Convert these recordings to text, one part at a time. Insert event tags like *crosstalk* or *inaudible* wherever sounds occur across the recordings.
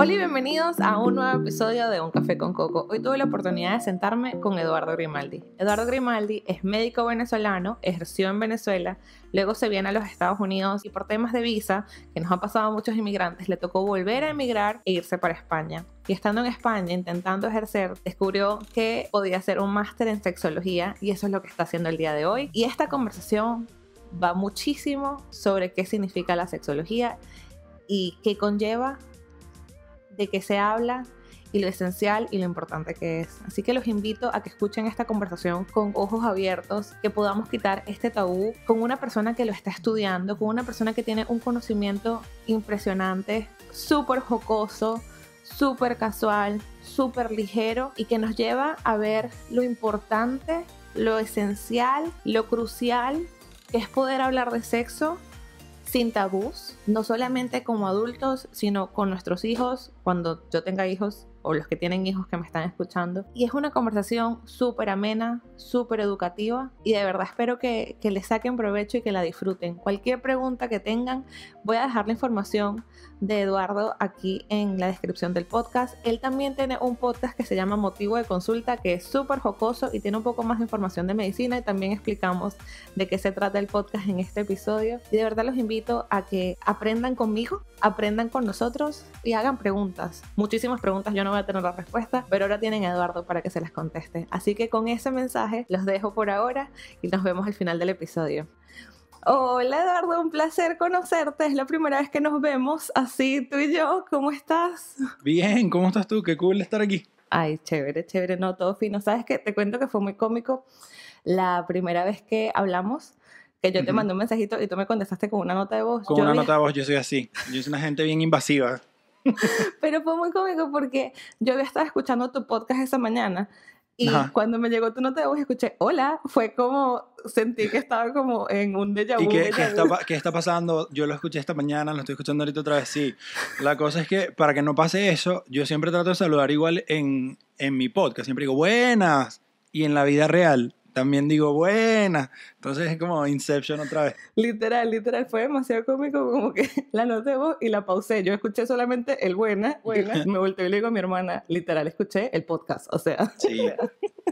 Hola y bienvenidos a un nuevo episodio de Un Café con Coco. Hoy tuve la oportunidad de sentarme con Eduardo Grimaldi. Eduardo Grimaldi es médico venezolano, ejerció en Venezuela, luego se viene a los Estados Unidos y por temas de visa, que nos ha pasado a muchos inmigrantes, le tocó volver a emigrar e irse para España. Y estando en España intentando ejercer, descubrió que podía hacer un máster en sexología y eso es lo que está haciendo el día de hoy. Y esta conversación va muchísimo sobre qué significa la sexología y qué conlleva de qué se habla y lo esencial y lo importante que es. Así que los invito a que escuchen esta conversación con ojos abiertos, que podamos quitar este tabú con una persona que lo está estudiando, con una persona que tiene un conocimiento impresionante, súper jocoso, súper casual, súper ligero y que nos lleva a ver lo importante, lo esencial, lo crucial que es poder hablar de sexo sin tabús, no solamente como adultos, sino con nuestros hijos, cuando yo tenga hijos o los que tienen hijos que me están escuchando. Y es una conversación súper amena, súper educativa y de verdad espero que, que les saquen provecho y que la disfruten. Cualquier pregunta que tengan, voy a dejar la información de Eduardo aquí en la descripción del podcast. Él también tiene un podcast que se llama Motivo de Consulta, que es súper jocoso y tiene un poco más de información de medicina y también explicamos de qué se trata el podcast en este episodio. Y de verdad los invito a que aprendan conmigo, aprendan con nosotros y hagan preguntas. Muchísimas preguntas, yo no voy a tener la respuesta, pero ahora tienen a Eduardo para que se las conteste. Así que con ese mensaje los dejo por ahora y nos vemos al final del episodio. Hola Eduardo, un placer conocerte. Es la primera vez que nos vemos así, tú y yo. ¿Cómo estás? Bien, ¿cómo estás tú? Qué cool estar aquí. Ay, chévere, chévere, no, todo fino. Sabes qué? te cuento que fue muy cómico la primera vez que hablamos, que yo te mandé un mensajito y tú me contestaste con una nota de voz. Con una nota de voz, yo soy así. Yo soy una gente bien invasiva. *laughs* Pero fue muy cómico porque yo había estado escuchando tu podcast esa mañana y cuando me llegó tu nota de voz, escuché, hola, fue como, sentí que estaba como en un déjà vu. ¿Y qué, está, está, pasando? Yo lo escuché esta mañana, lo estoy escuchando ahorita otra vez, sí. La cosa es que para que no pase eso, yo siempre trato de saludar igual en, en mi podcast, siempre digo, buenas, y en la vida real también digo, buena. Entonces es como Inception otra vez. Literal, literal, fue demasiado cómico como que *laughs* la noté vos y la pausé. Yo escuché solamente el buena, buena. *laughs* Me volteé y le digo a mi hermana, literal, escuché el podcast, o sea. Sí,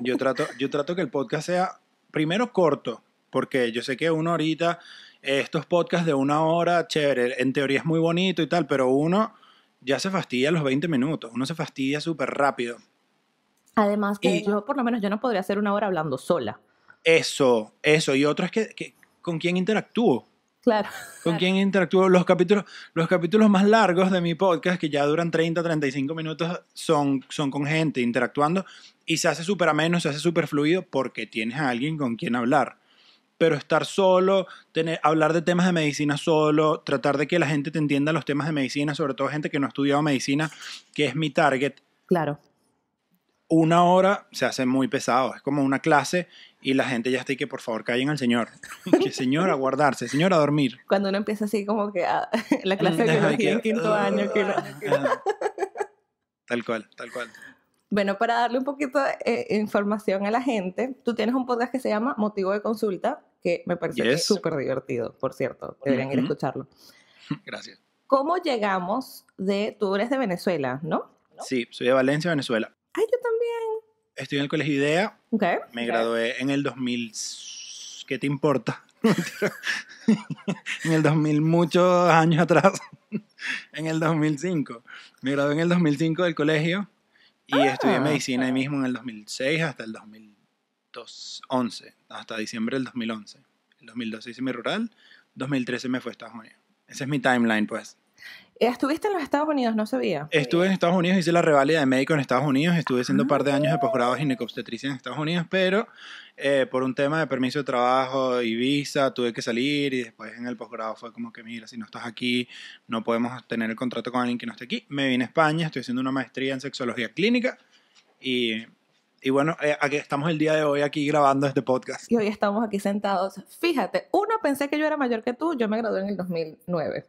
yo trato, yo trato que el podcast sea primero corto, porque yo sé que uno ahorita, estos podcasts de una hora, chévere, en teoría es muy bonito y tal, pero uno ya se fastidia a los 20 minutos, uno se fastidia súper rápido. Además que yo, por lo menos, yo no podría hacer una hora hablando sola. Eso, eso. Y otro es que, con quién interactúo. Claro. Con quién interactúo. Los capítulos, los capítulos más largos de mi podcast, que ya duran 30, 35 minutos, son, son con gente interactuando y se hace súper ameno, se hace súper fluido porque tienes a alguien con quien hablar. Pero estar solo, tener, hablar de temas de medicina solo, tratar de que la gente te entienda los temas de medicina, sobre todo gente que no ha estudiado medicina, que es mi target. Claro una hora se hace muy pesado. Es como una clase y la gente ya está y que por favor callen al señor. *laughs* que señor a guardarse, señor a dormir. Cuando uno empieza así como que ah, *laughs* la clase de en quinto año. Tal cual, tal cual. Bueno, para darle un poquito de eh, información a la gente, tú tienes un podcast que se llama Motivo de Consulta, que me parece es súper divertido, por cierto. Deberían ir a escucharlo. *laughs* Gracias. ¿Cómo llegamos de... Tú eres de Venezuela, ¿no? Sí, soy de Valencia, Venezuela ay, ah, yo también. Estoy en el colegio IDEA. Me gradué en el 2000. ¿Qué te importa? *laughs* en el 2000, muchos años atrás. *laughs* en el 2005. Me gradué en el 2005 del colegio y ah. estudié medicina ahí mismo en el 2006 hasta el 2011. Hasta diciembre del 2011. El 2012 hice mi rural. 2013 me fue a Estados Ese es mi timeline, pues. Estuviste en los Estados Unidos, no sabía. Estuve en Estados Unidos, hice la revalida de médico en Estados Unidos, estuve haciendo un par de ah. años de posgrado de ginecobstetricia en Estados Unidos, pero eh, por un tema de permiso de trabajo y visa tuve que salir y después en el posgrado fue como que, mira, si no estás aquí, no podemos tener el contrato con alguien que no esté aquí. Me vine a España, estoy haciendo una maestría en sexología clínica y bueno, eh, aquí estamos el día de hoy aquí grabando este podcast. Y hoy estamos aquí sentados. Fíjate, uno, pensé que yo era mayor que tú, yo me gradué en el 2009.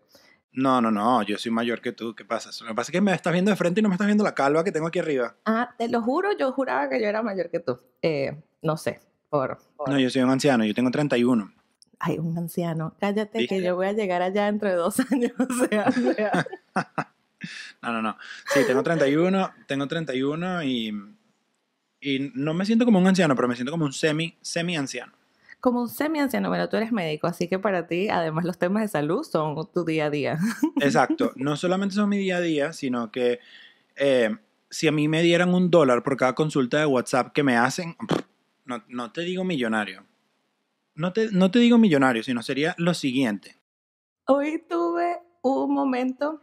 No, no, no, yo soy mayor que tú, ¿qué pasa? Lo que pasa es que me estás viendo de frente y no me estás viendo la calva que tengo aquí arriba. Ah, te lo juro, yo juraba que yo era mayor que tú. Eh, no sé, por, No, yo soy un anciano, yo tengo 31. Ay, un anciano, cállate que yo voy a llegar allá entre dos *laughs* años, *laughs* no, no, no. Sí, tengo 31, tengo 31 y, y no me siento como un anciano, pero me siento como un semi, semi anciano como un semi-anciano, pero tú eres médico, así que para ti, además, los temas de salud son tu día a día. *laughs* Exacto, no solamente son mi día a día, sino que eh, si a mí me dieran un dólar por cada consulta de WhatsApp que me hacen, no, te digo millonario. No te, no te digo millonario, sino sería lo siguiente. Hoy tuve un momento,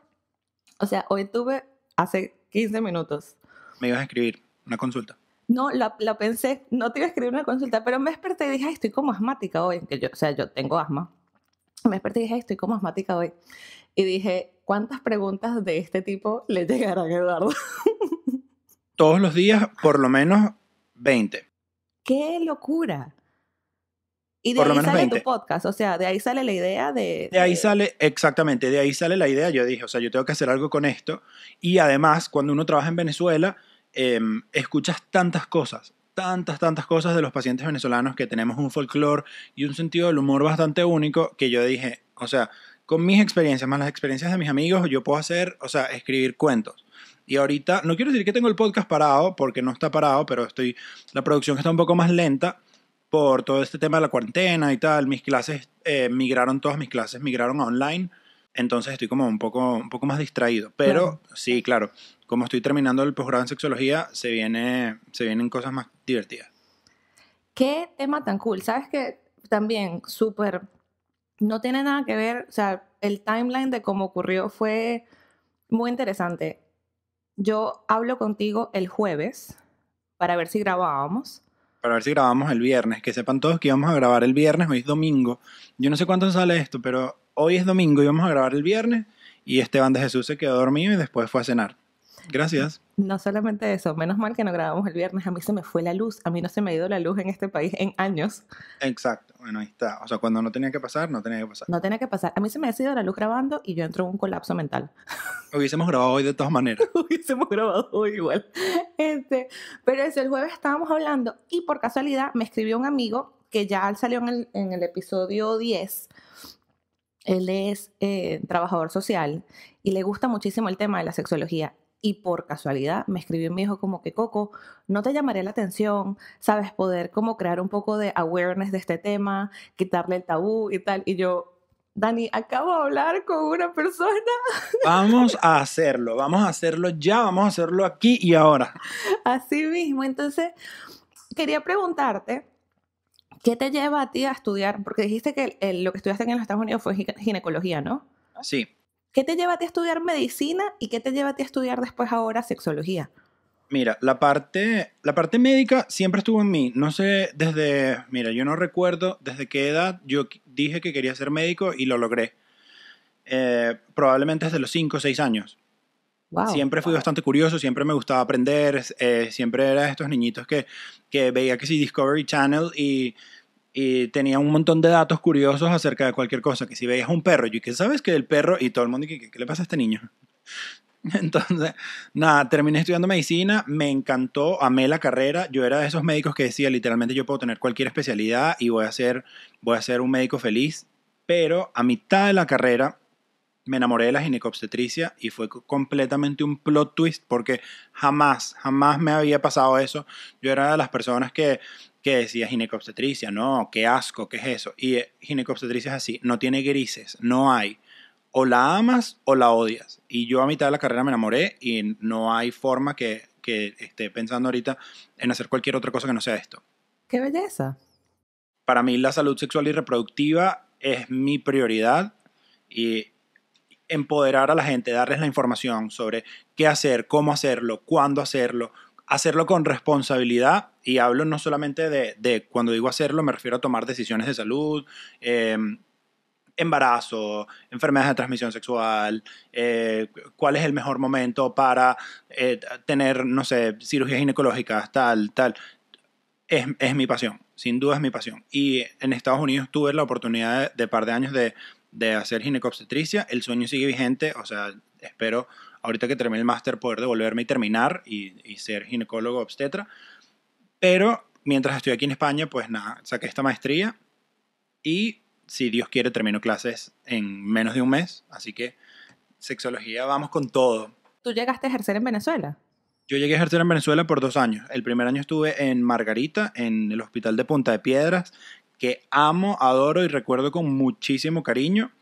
o sea, hoy tuve hace 15 minutos. Me ibas a escribir una consulta no, la, la, pensé, no te iba a escribir una consulta, pero me desperté y dije, estoy como asmática hoy, que o sea, yo tengo asma. Me desperté y dije, estoy como asmática hoy. Y dije, ¿cuántas preguntas de este tipo le llegarán a Eduardo? *laughs* Todos los días, por lo menos 20. ¡Qué locura! Y de ahí sale tu podcast, o sea, de ahí sale la idea de... De ahí sale, exactamente, de ahí sale la idea. Yo dije, o sea, yo tengo que hacer algo con esto. Y además, cuando uno trabaja en Venezuela, Em, escuchas tantas cosas, tantas, tantas cosas de los pacientes venezolanos que tenemos un folclore y un sentido del humor bastante único que yo dije, o sea, con mis experiencias, más las experiencias de mis amigos, yo puedo hacer, o sea, escribir cuentos. Y ahorita, no quiero decir que tengo el podcast parado, porque no está parado, pero estoy, la producción está un poco más lenta por todo este tema de la cuarentena y tal. Mis clases eh, migraron, todas mis clases migraron a online. Entonces estoy como un poco, un poco más distraído. Pero sí, claro, como estoy terminando el posgrado en sexología, se, viene, se vienen cosas más divertidas. Qué tema tan cool. Sabes que también súper, no tiene nada que ver, o sea, el timeline de cómo ocurrió fue muy interesante. Yo hablo contigo el jueves para ver si grabábamos. Para ver si grabamos el viernes. Que sepan todos que íbamos a grabar el viernes, hoy es domingo. Yo no sé cuánto sale esto, pero hoy es domingo y vamos a grabar el viernes. Y Esteban de Jesús se quedó dormido y después fue a cenar. Gracias. No solamente eso, menos mal que no grabamos el viernes, a mí se me fue la luz, a mí no se me ha ido la luz en este país en años. Exacto, bueno, ahí está. O sea, cuando no tenía que pasar, no tenía que pasar. No tenía que pasar. A mí se me ha ido la luz grabando y yo entro en un colapso mental. *laughs* Hubiésemos grabado hoy de todas maneras. *laughs* Hubiésemos grabado hoy igual. Este, pero ese el jueves estábamos hablando y por casualidad me escribió un amigo que ya salió en el, episodio 10 él es eh, trabajador social y le gusta muchísimo el tema de la sexología y por casualidad me escribió mi hijo como que Coco, no te llamaré la atención, sabes, poder como crear un poco de awareness de este tema, quitarle el tabú y tal. Y yo, Dani, acabo de hablar con una persona. *laughs* Vamos a hacerlo, vamos a hacerlo ya, vamos a hacerlo aquí y ahora. Así mismo, entonces quería preguntarte, ¿qué te lleva a ti a estudiar? Porque dijiste que lo que estudiaste en los Estados Unidos fue ginecología, ¿no? Sí. ¿Qué te lleva a estudiar medicina y qué te lleva a estudiar después ahora sexología? Mira, la parte, la parte médica siempre estuvo en mí. No sé, desde, mira, yo no recuerdo desde qué edad yo dije que quería ser médico y lo logré. Eh, probablemente desde los 5 o 6 años. siempre fui bastante curioso, siempre me gustaba aprender, eh, siempre era de estos niñitos que, que veía que si Discovery Channel y y tenía un montón de datos curiosos acerca de cualquier cosa, que si veías un perro, ¿y que sabes que el perro y todo el mundo, ¿qué, qué le pasa a este niño? *laughs* Entonces, nada, terminé estudiando medicina, me encantó, amé la carrera. Yo era de esos médicos que decía, literalmente yo puedo tener cualquier especialidad y voy a ser, voy a ser un médico feliz. Pero a mitad de la carrera me enamoré de la ginecobstetricia y fue completamente un plot twist porque jamás, jamás me había pasado eso. Yo era de las personas que que decía ginecobstetricia, no, qué asco, qué es eso. Y eh, ginecobstetricia es así, no tiene grises, no hay. O la amas o la odias. Y yo a mitad de la carrera me enamoré y no hay forma que, que esté pensando ahorita en hacer cualquier otra cosa que no sea esto. ¡Qué belleza! Para mí la salud sexual y reproductiva es mi prioridad y empoderar a la gente, darles la información sobre qué hacer, cómo hacerlo, cuándo hacerlo, hacerlo con responsabilidad y hablo no solamente de, cuando digo hacerlo, me refiero a tomar decisiones de salud, em, embarazo, enfermedades de transmisión sexual, eh, cuál es el mejor momento para eh, tener, no sé, cirugías ginecológicas, tal, tal. Es, mi pasión, sin duda es mi pasión. Y en Estados Unidos tuve la oportunidad de, par de años de, de hacer ginecobstetricia, el sueño sigue vigente, o sea, espero ahorita que termine el máster, poder devolverme y terminar y, ser ginecólogo obstetra. Pero mientras estoy aquí en España, pues nada, saqué esta maestría y si Dios quiere termino clases en menos de un mes, así que sexología vamos con todo. ¿Tú llegaste a ejercer en Venezuela? Yo llegué a ejercer en Venezuela por dos años. El primer año estuve en Margarita, en el hospital de Punta de Piedras, que amo, adoro y recuerdo con muchísimo cariño.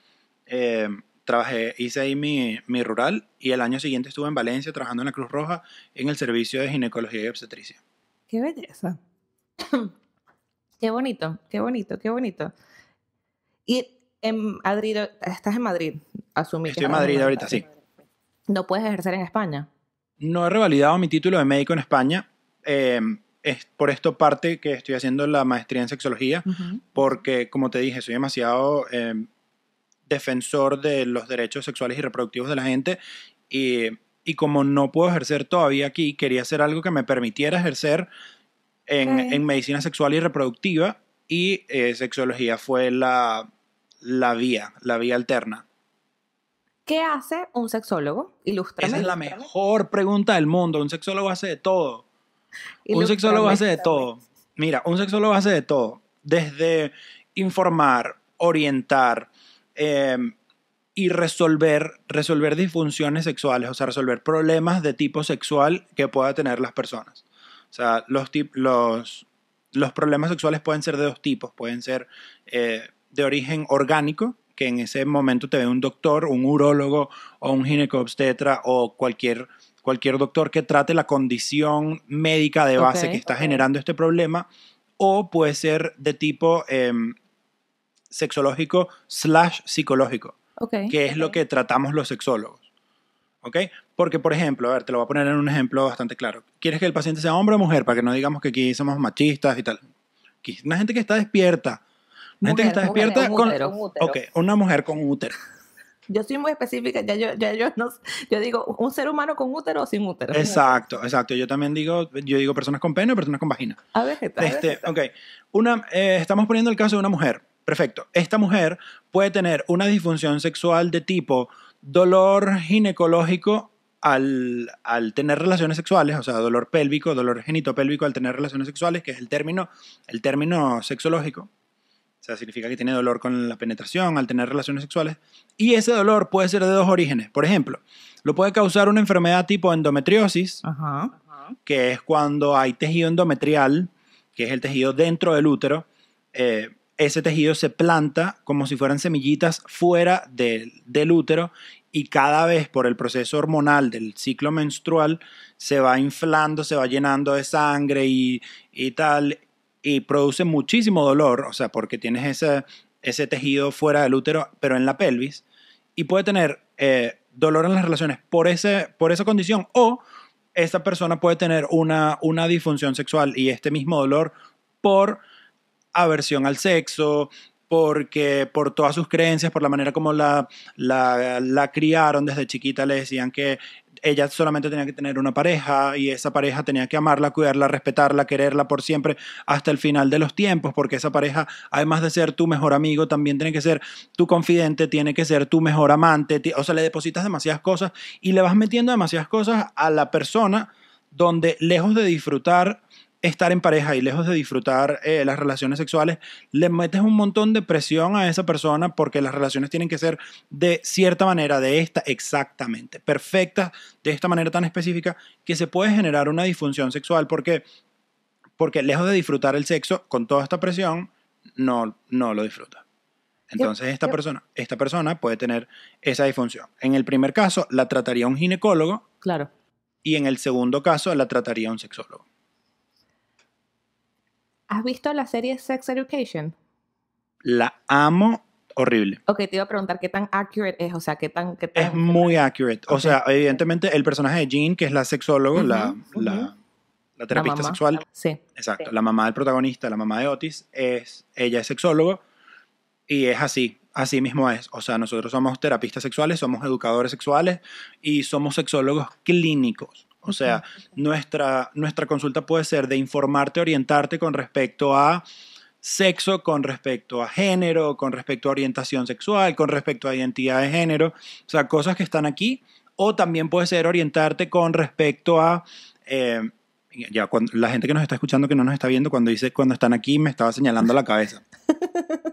Eh, trabajé, hice ahí mi, rural y el año siguiente estuve en Valencia trabajando en la Cruz Roja en el servicio de ginecología y obstetricia. ¡Qué belleza! *clears throat* ¡Qué bonito, qué bonito, qué bonito! Y en Madrid, estás en Madrid, asumí. Estoy en Madrid ahorita, sí. ¿No puedes ejercer en España? No he revalidado mi título de médico en España. Em, es por esto parte que estoy haciendo la maestría en sexología, porque como te dije, soy demasiado... Em, defensor de los derechos sexuales y reproductivos de la gente y, como no puedo ejercer todavía aquí, quería hacer algo que me permitiera ejercer en, medicina sexual y reproductiva y eh, sexología fue la, la vía, la vía alterna. ¿Qué hace un sexólogo? Ilústrame. Esa es la mejor pregunta del mundo. Un sexólogo hace de todo. un sexólogo hace de todo. Mira, un sexólogo hace de todo. Desde informar, orientar, Em, y resolver, resolver disfunciones sexuales, o sea, resolver problemas de tipo sexual que pueda tener las personas. O sea, los, los, los problemas sexuales pueden ser de dos tipos, pueden ser eh, de origen orgánico, que en ese momento te ve un doctor, un urólogo o un ginecobstetra o cualquier, cualquier doctor que trate la condición médica de base que está generando este problema, o puede ser de tipo em, sexológico slash psicológico, qué que es lo que tratamos los sexólogos. ¿Ok? Porque, por ejemplo, a ver, te lo voy a poner en un ejemplo bastante claro. ¿Quieres que el paciente sea hombre o mujer? Para que no digamos que aquí somos machistas y tal. una gente que está despierta. Una gente que está despierta con... Ok, una mujer con útero. Yo soy muy específica, ya yo, ya yo, yo digo, ¿un ser humano con útero o sin útero? Exacto, exacto. Yo también digo, yo digo personas con pene o personas con vagina. A ver, este, Ok, una, eh, estamos poniendo el caso de una mujer perfecto, esta mujer puede tener una disfunción sexual de tipo dolor ginecológico al, tener relaciones sexuales, o sea, dolor pélvico, dolor genitopélvico al tener relaciones sexuales, que es el término, el término sexológico. O sea, significa que tiene dolor con la penetración al tener relaciones sexuales. Y ese dolor puede ser de dos orígenes. Por ejemplo, lo puede causar una enfermedad tipo endometriosis, que es cuando hay tejido endometrial, que es el tejido dentro del útero, eh, ese tejido se planta como si fueran semillitas fuera del, útero y cada vez por el proceso hormonal del ciclo menstrual se va inflando, se va llenando de sangre y, tal, y produce muchísimo dolor, o sea, porque tienes ese, ese tejido fuera del útero, pero en la pelvis, y puede tener eh, dolor en las relaciones por, ese, por esa condición, o esta persona puede tener una, una disfunción sexual y este mismo dolor por aversión al sexo, porque por todas sus creencias, por la manera como la, la, criaron desde chiquita, le decían que ella solamente tenía que tener una pareja y esa pareja tenía que amarla, cuidarla, respetarla, quererla por siempre hasta el final de los tiempos, porque esa pareja, además de ser tu mejor amigo, también tiene que ser tu confidente, tiene que ser tu mejor amante, o sea, le depositas demasiadas cosas y le vas metiendo demasiadas cosas a la persona donde lejos de disfrutar estar en pareja y lejos de disfrutar eh, las relaciones sexuales, le metes un montón de presión a esa persona porque las relaciones tienen que ser de cierta manera, de esta exactamente, perfecta, de esta manera tan específica, que se puede generar una disfunción sexual porque, porque lejos de disfrutar el sexo con toda esta presión, no, no lo disfruta. Entonces esta persona, esta persona puede tener esa disfunción. En el primer caso la trataría un ginecólogo. Claro. Y en el segundo caso la trataría un sexólogo. ¿Has visto la serie Sex Education? La amo horrible. Ok, te iba a preguntar qué tan accurate es, o sea, qué tan... es muy accurate. O sea, evidentemente el personaje de Jean, que es la sexóloga, la, la, terapista sexual. Sí. Exacto. La mamá del protagonista, la mamá de Otis, es, ella es sexóloga y es así. Así mismo es. O sea, nosotros somos terapistas sexuales, somos educadores sexuales y somos sexólogos clínicos. O sea, nuestra, nuestra consulta puede ser de informarte, orientarte con respecto a sexo, con respecto a género, con respecto a orientación sexual, con respecto a identidad de género, o sea, cosas que están aquí, o también puede ser orientarte con respecto a... Eh, ya, la gente que nos está escuchando, que no nos está viendo, cuando dice cuando están aquí, me estaba señalando la cabeza. *laughs*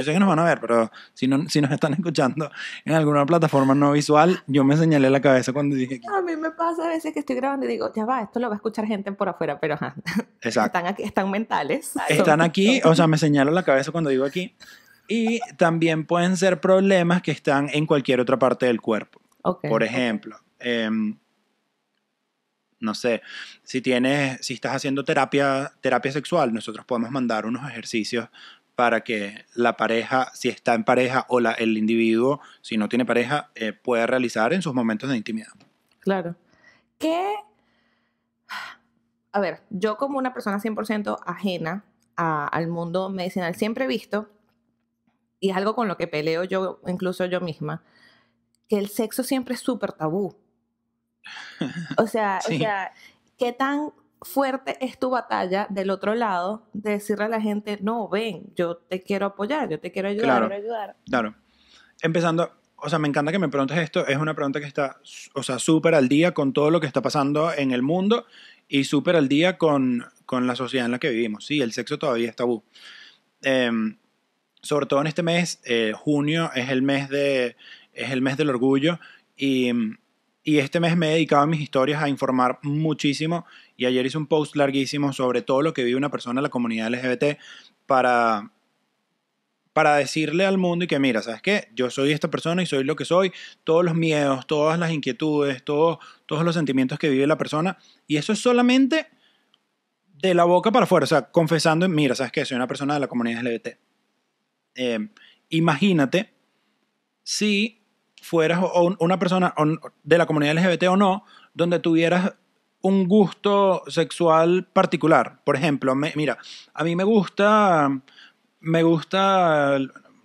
Yo sé que nos van a ver, pero si, no, si nos están escuchando en alguna plataforma no visual, yo me señalé la cabeza cuando dije... A mí me pasa a veces que estoy grabando y digo, ya va, esto lo va a escuchar gente por afuera, pero *laughs* Están, aquí, están mentales. Están aquí, o sea, me señalo la cabeza cuando digo aquí. Y también pueden ser problemas que están en cualquier otra parte del cuerpo. Por ejemplo, em, no sé, si tienes, si estás haciendo terapia, terapia sexual, nosotros podemos mandar unos ejercicios para que la pareja, si está en pareja o la, el individuo, si no tiene pareja, eh, pueda realizar en sus momentos de intimidad. Claro. ¿Qué? A ver, yo como una persona 100% ajena al mundo medicinal, siempre he visto, y es algo con lo que peleo yo, incluso yo misma, que el sexo siempre es súper tabú. *laughs* O sea, o sea, ¿qué tan fuerte es tu batalla del otro lado de decirle a la gente, no, ven, yo te quiero apoyar, yo te quiero ayudar. Claro, claro. Empezando, o sea, me encanta que me preguntes esto, es una pregunta que está, o sea, súper al día con todo lo que está pasando en el mundo y súper al día con, con, la sociedad en la que vivimos. Sí, el sexo todavía es tabú. Em, sobre todo en este mes, eh, junio es el mes, de, es el mes del orgullo y, y este mes me he dedicado a mis historias a informar muchísimo y ayer hice un post larguísimo sobre todo lo que vive una persona en la comunidad LGBT para, para decirle al mundo y que mira, ¿sabes qué? Yo soy esta persona y soy lo que soy, todos los miedos, todas las inquietudes, todos, todos los sentimientos que vive la persona. Y eso es solamente de la boca para afuera, o sea, confesando, mira, ¿sabes qué? Soy una persona de la comunidad LGBT. Eh, imagínate si fueras una persona de la comunidad LGBT o no, donde tuvieras un gusto sexual particular. Por ejemplo, mira, a mí me gusta, me gusta,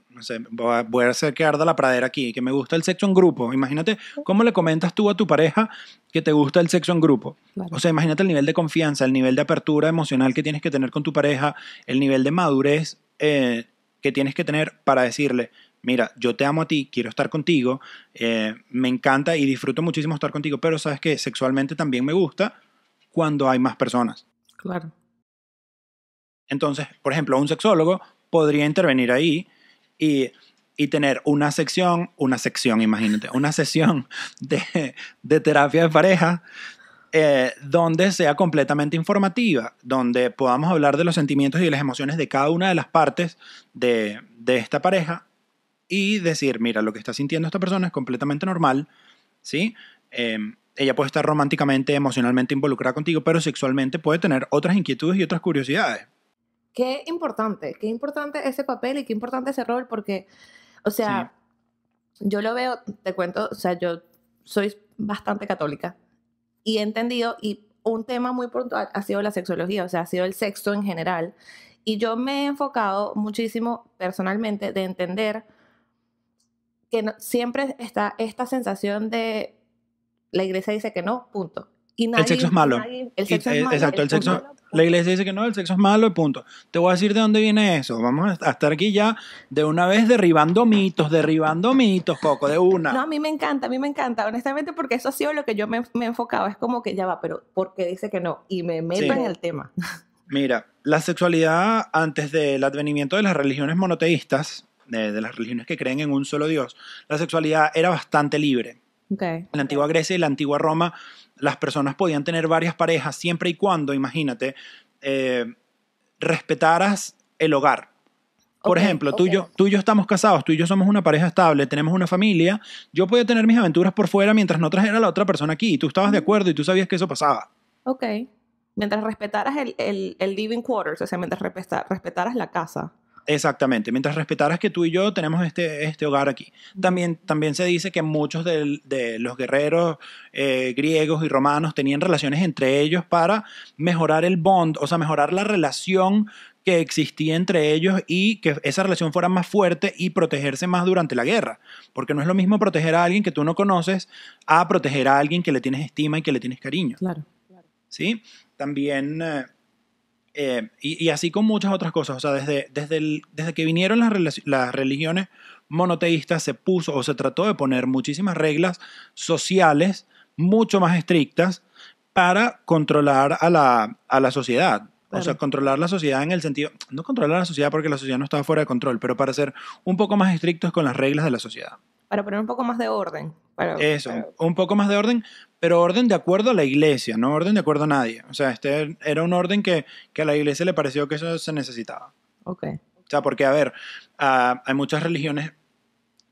no sé, voy a hacer que arda la pradera aquí, que me gusta el sexo en grupo. Imagínate cómo le comentas tú a tu pareja que te gusta el sexo en grupo. O sea, imagínate el nivel de confianza, el nivel de apertura emocional que tienes que tener con tu pareja, el nivel de madurez eh, que tienes que tener para decirle, mira, yo te amo a ti, quiero estar contigo, eh, me encanta y disfruto muchísimo estar contigo, pero sabes que sexualmente también me gusta cuando hay más personas. Claro. Entonces, por ejemplo, un sexólogo podría intervenir ahí y, tener una sección, una sección, imagínate, una sesión de, terapia de pareja eh, donde sea completamente informativa, donde podamos hablar de los sentimientos y las emociones de cada una de las partes de, de esta pareja y decir, mira, lo que está sintiendo esta persona es completamente normal, ¿sí? Em, ella puede estar románticamente, emocionalmente involucrada contigo, pero sexualmente puede tener otras inquietudes y otras curiosidades. Qué importante, qué importante ese papel y qué importante ese rol, porque, o sea, yo lo veo, te cuento, o sea, yo soy bastante católica y he entendido, y un tema muy puntual ha sido la sexología, o sea, ha sido el sexo en general. Y yo me he enfocado muchísimo personalmente de entender siempre está esta sensación de la iglesia dice que no, punto. Y nadie, el sexo es eh, malo. exacto, el, sexo. la iglesia dice que no, el sexo es malo, punto. Te voy a decir de dónde viene eso. Vamos a estar aquí ya de una vez derribando mitos, derribando mitos, Coco, de una. No, a mí me encanta, a mí me encanta, honestamente, porque eso ha sido lo que yo me, me he enfocado. Es como que ya va, pero porque dice que no? Y me meto en el tema. Mira, la sexualidad antes del advenimiento de las religiones monoteístas de, las religiones que creen en un solo Dios, la sexualidad era bastante libre. En la antigua Grecia y la antigua Roma, las personas podían tener varias parejas siempre y cuando, imagínate, eh, respetaras el hogar. Por ejemplo, Tú, y yo, tú, y yo, estamos casados, tú y yo somos una pareja estable, tenemos una familia, yo podía tener mis aventuras por fuera mientras no trajera la otra persona aquí y tú estabas de acuerdo y tú sabías que eso pasaba. Ok. Mientras respetaras el, el living quarters, o sea, mientras respetaras la casa. Exactamente, mientras respetaras que tú y yo tenemos este, este hogar aquí. También, también se dice que muchos de, los guerreros eh, griegos y romanos tenían relaciones entre ellos para mejorar el bond, o sea, mejorar la relación que existía entre ellos y que esa relación fuera más fuerte y protegerse más durante la guerra. Porque no es lo mismo proteger a alguien que tú no conoces a proteger a alguien que le tienes estima y que le tienes cariño. Claro. claro. ¿Sí? También... Eh, eh, y, así con muchas otras cosas. O sea, desde, desde, el, desde que vinieron las, las religiones monoteístas, se puso o se trató de poner muchísimas reglas sociales mucho más estrictas para controlar a la, a la sociedad. O sea, controlar la sociedad en el sentido, no controlar la sociedad porque la sociedad no estaba fuera de control, pero para ser un poco más estrictos con las reglas de la sociedad. Para poner un poco más de orden. Para, Eso, un poco más de orden, pero orden de acuerdo a la iglesia, no orden de acuerdo a nadie. O sea, este era un orden que, que a la iglesia le pareció que eso se necesitaba. Ok. O sea, porque, a ver, hay muchas religiones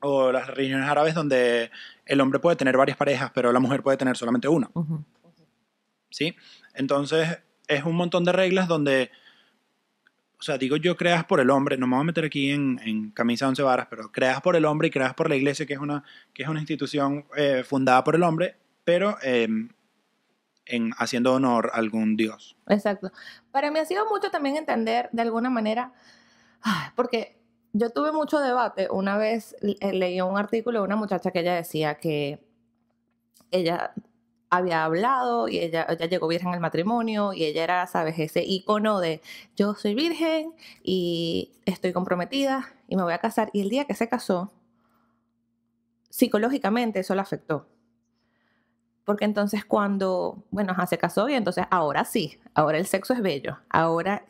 o las religiones árabes donde el hombre puede tener varias parejas, pero la mujer puede tener solamente una. ¿Sí? Entonces, es un montón de reglas donde, o sea, digo yo, creas por el hombre, no me voy a meter aquí en, camisa once varas, pero creas por el hombre y creas por la iglesia, que es una, que es una institución eh, fundada por el hombre, pero em, en haciendo honor a algún dios. Exacto. Para mí ha sido mucho también entender de alguna manera, porque yo tuve mucho debate. Una vez eh, leí un artículo de una muchacha que ella decía que ella había hablado y ella, ella llegó virgen al matrimonio y ella era, sabes, ese icono de yo soy virgen y estoy comprometida y me voy a casar. Y el día que se casó, psicológicamente eso la afectó porque entonces cuando, bueno, se casó y entonces ahora sí, ahora el sexo es bello, ahora...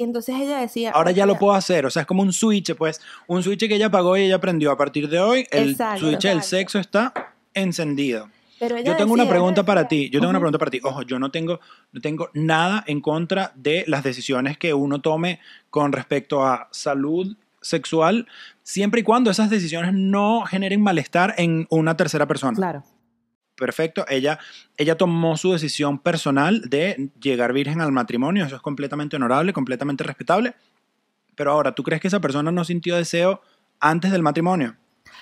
Y entonces ella decía... Ahora ya lo puedo hacer, o sea, es como un switch, pues, un switch que ella pagó y ella aprendió. A partir de hoy, el switch del sexo está encendido. yo tengo una pregunta para ti, yo tengo una pregunta para ti. Ojo, yo no tengo, no tengo nada en contra de las decisiones que uno tome con respecto a salud sexual, siempre y cuando esas decisiones no generen malestar en una tercera persona. Claro perfecto. Ella, ella tomó su decisión personal de llegar virgen al matrimonio, eso es completamente honorable, completamente respetable. Pero ahora, ¿tú crees que esa persona no sintió deseo antes del matrimonio?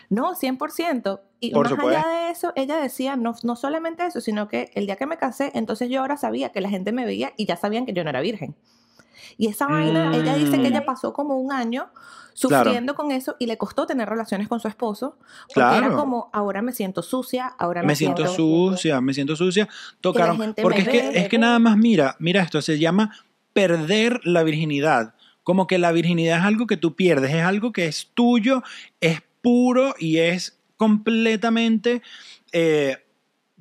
No, 100%. Y más allá de eso, ella decía, no, no solamente eso, sino que el día que me casé, entonces yo ahora sabía que la gente me veía y ya sabían que yo no era virgen. Y esa vaina, ella dice que ella mm. pasó como un año sufriendo con eso y le costó tener relaciones con su esposo. Porque era como, ahora me siento sucia, ahora me, me siento, sucia, me siento sucia. Tocaron, porque es, que, nada más mira, mira esto, se llama perder la virginidad. Como que la virginidad es algo que tú pierdes, es algo que es tuyo, es puro y es completamente eh,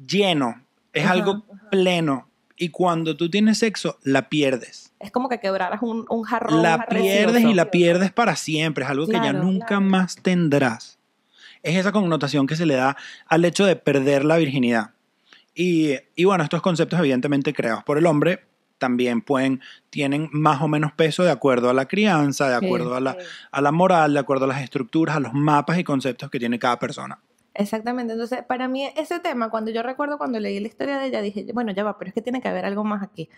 lleno, es algo pleno y cuando tú tienes sexo, la pierdes. Es como que quebraras un, un jarrón. La pierdes y la pierdes para siempre, es algo que ya nunca más tendrás. Es esa connotación que se le da al hecho de perder la virginidad. Y, bueno, estos conceptos evidentemente creados por el hombre también pueden, tienen más o menos peso de acuerdo a la crianza, de acuerdo a, a la moral, de acuerdo a las estructuras, a los mapas y conceptos que tiene cada persona. Exactamente, entonces para mí ese tema, cuando yo recuerdo cuando leí la historia de ella, dije, bueno, ya va, pero es que tiene que haber algo más aquí,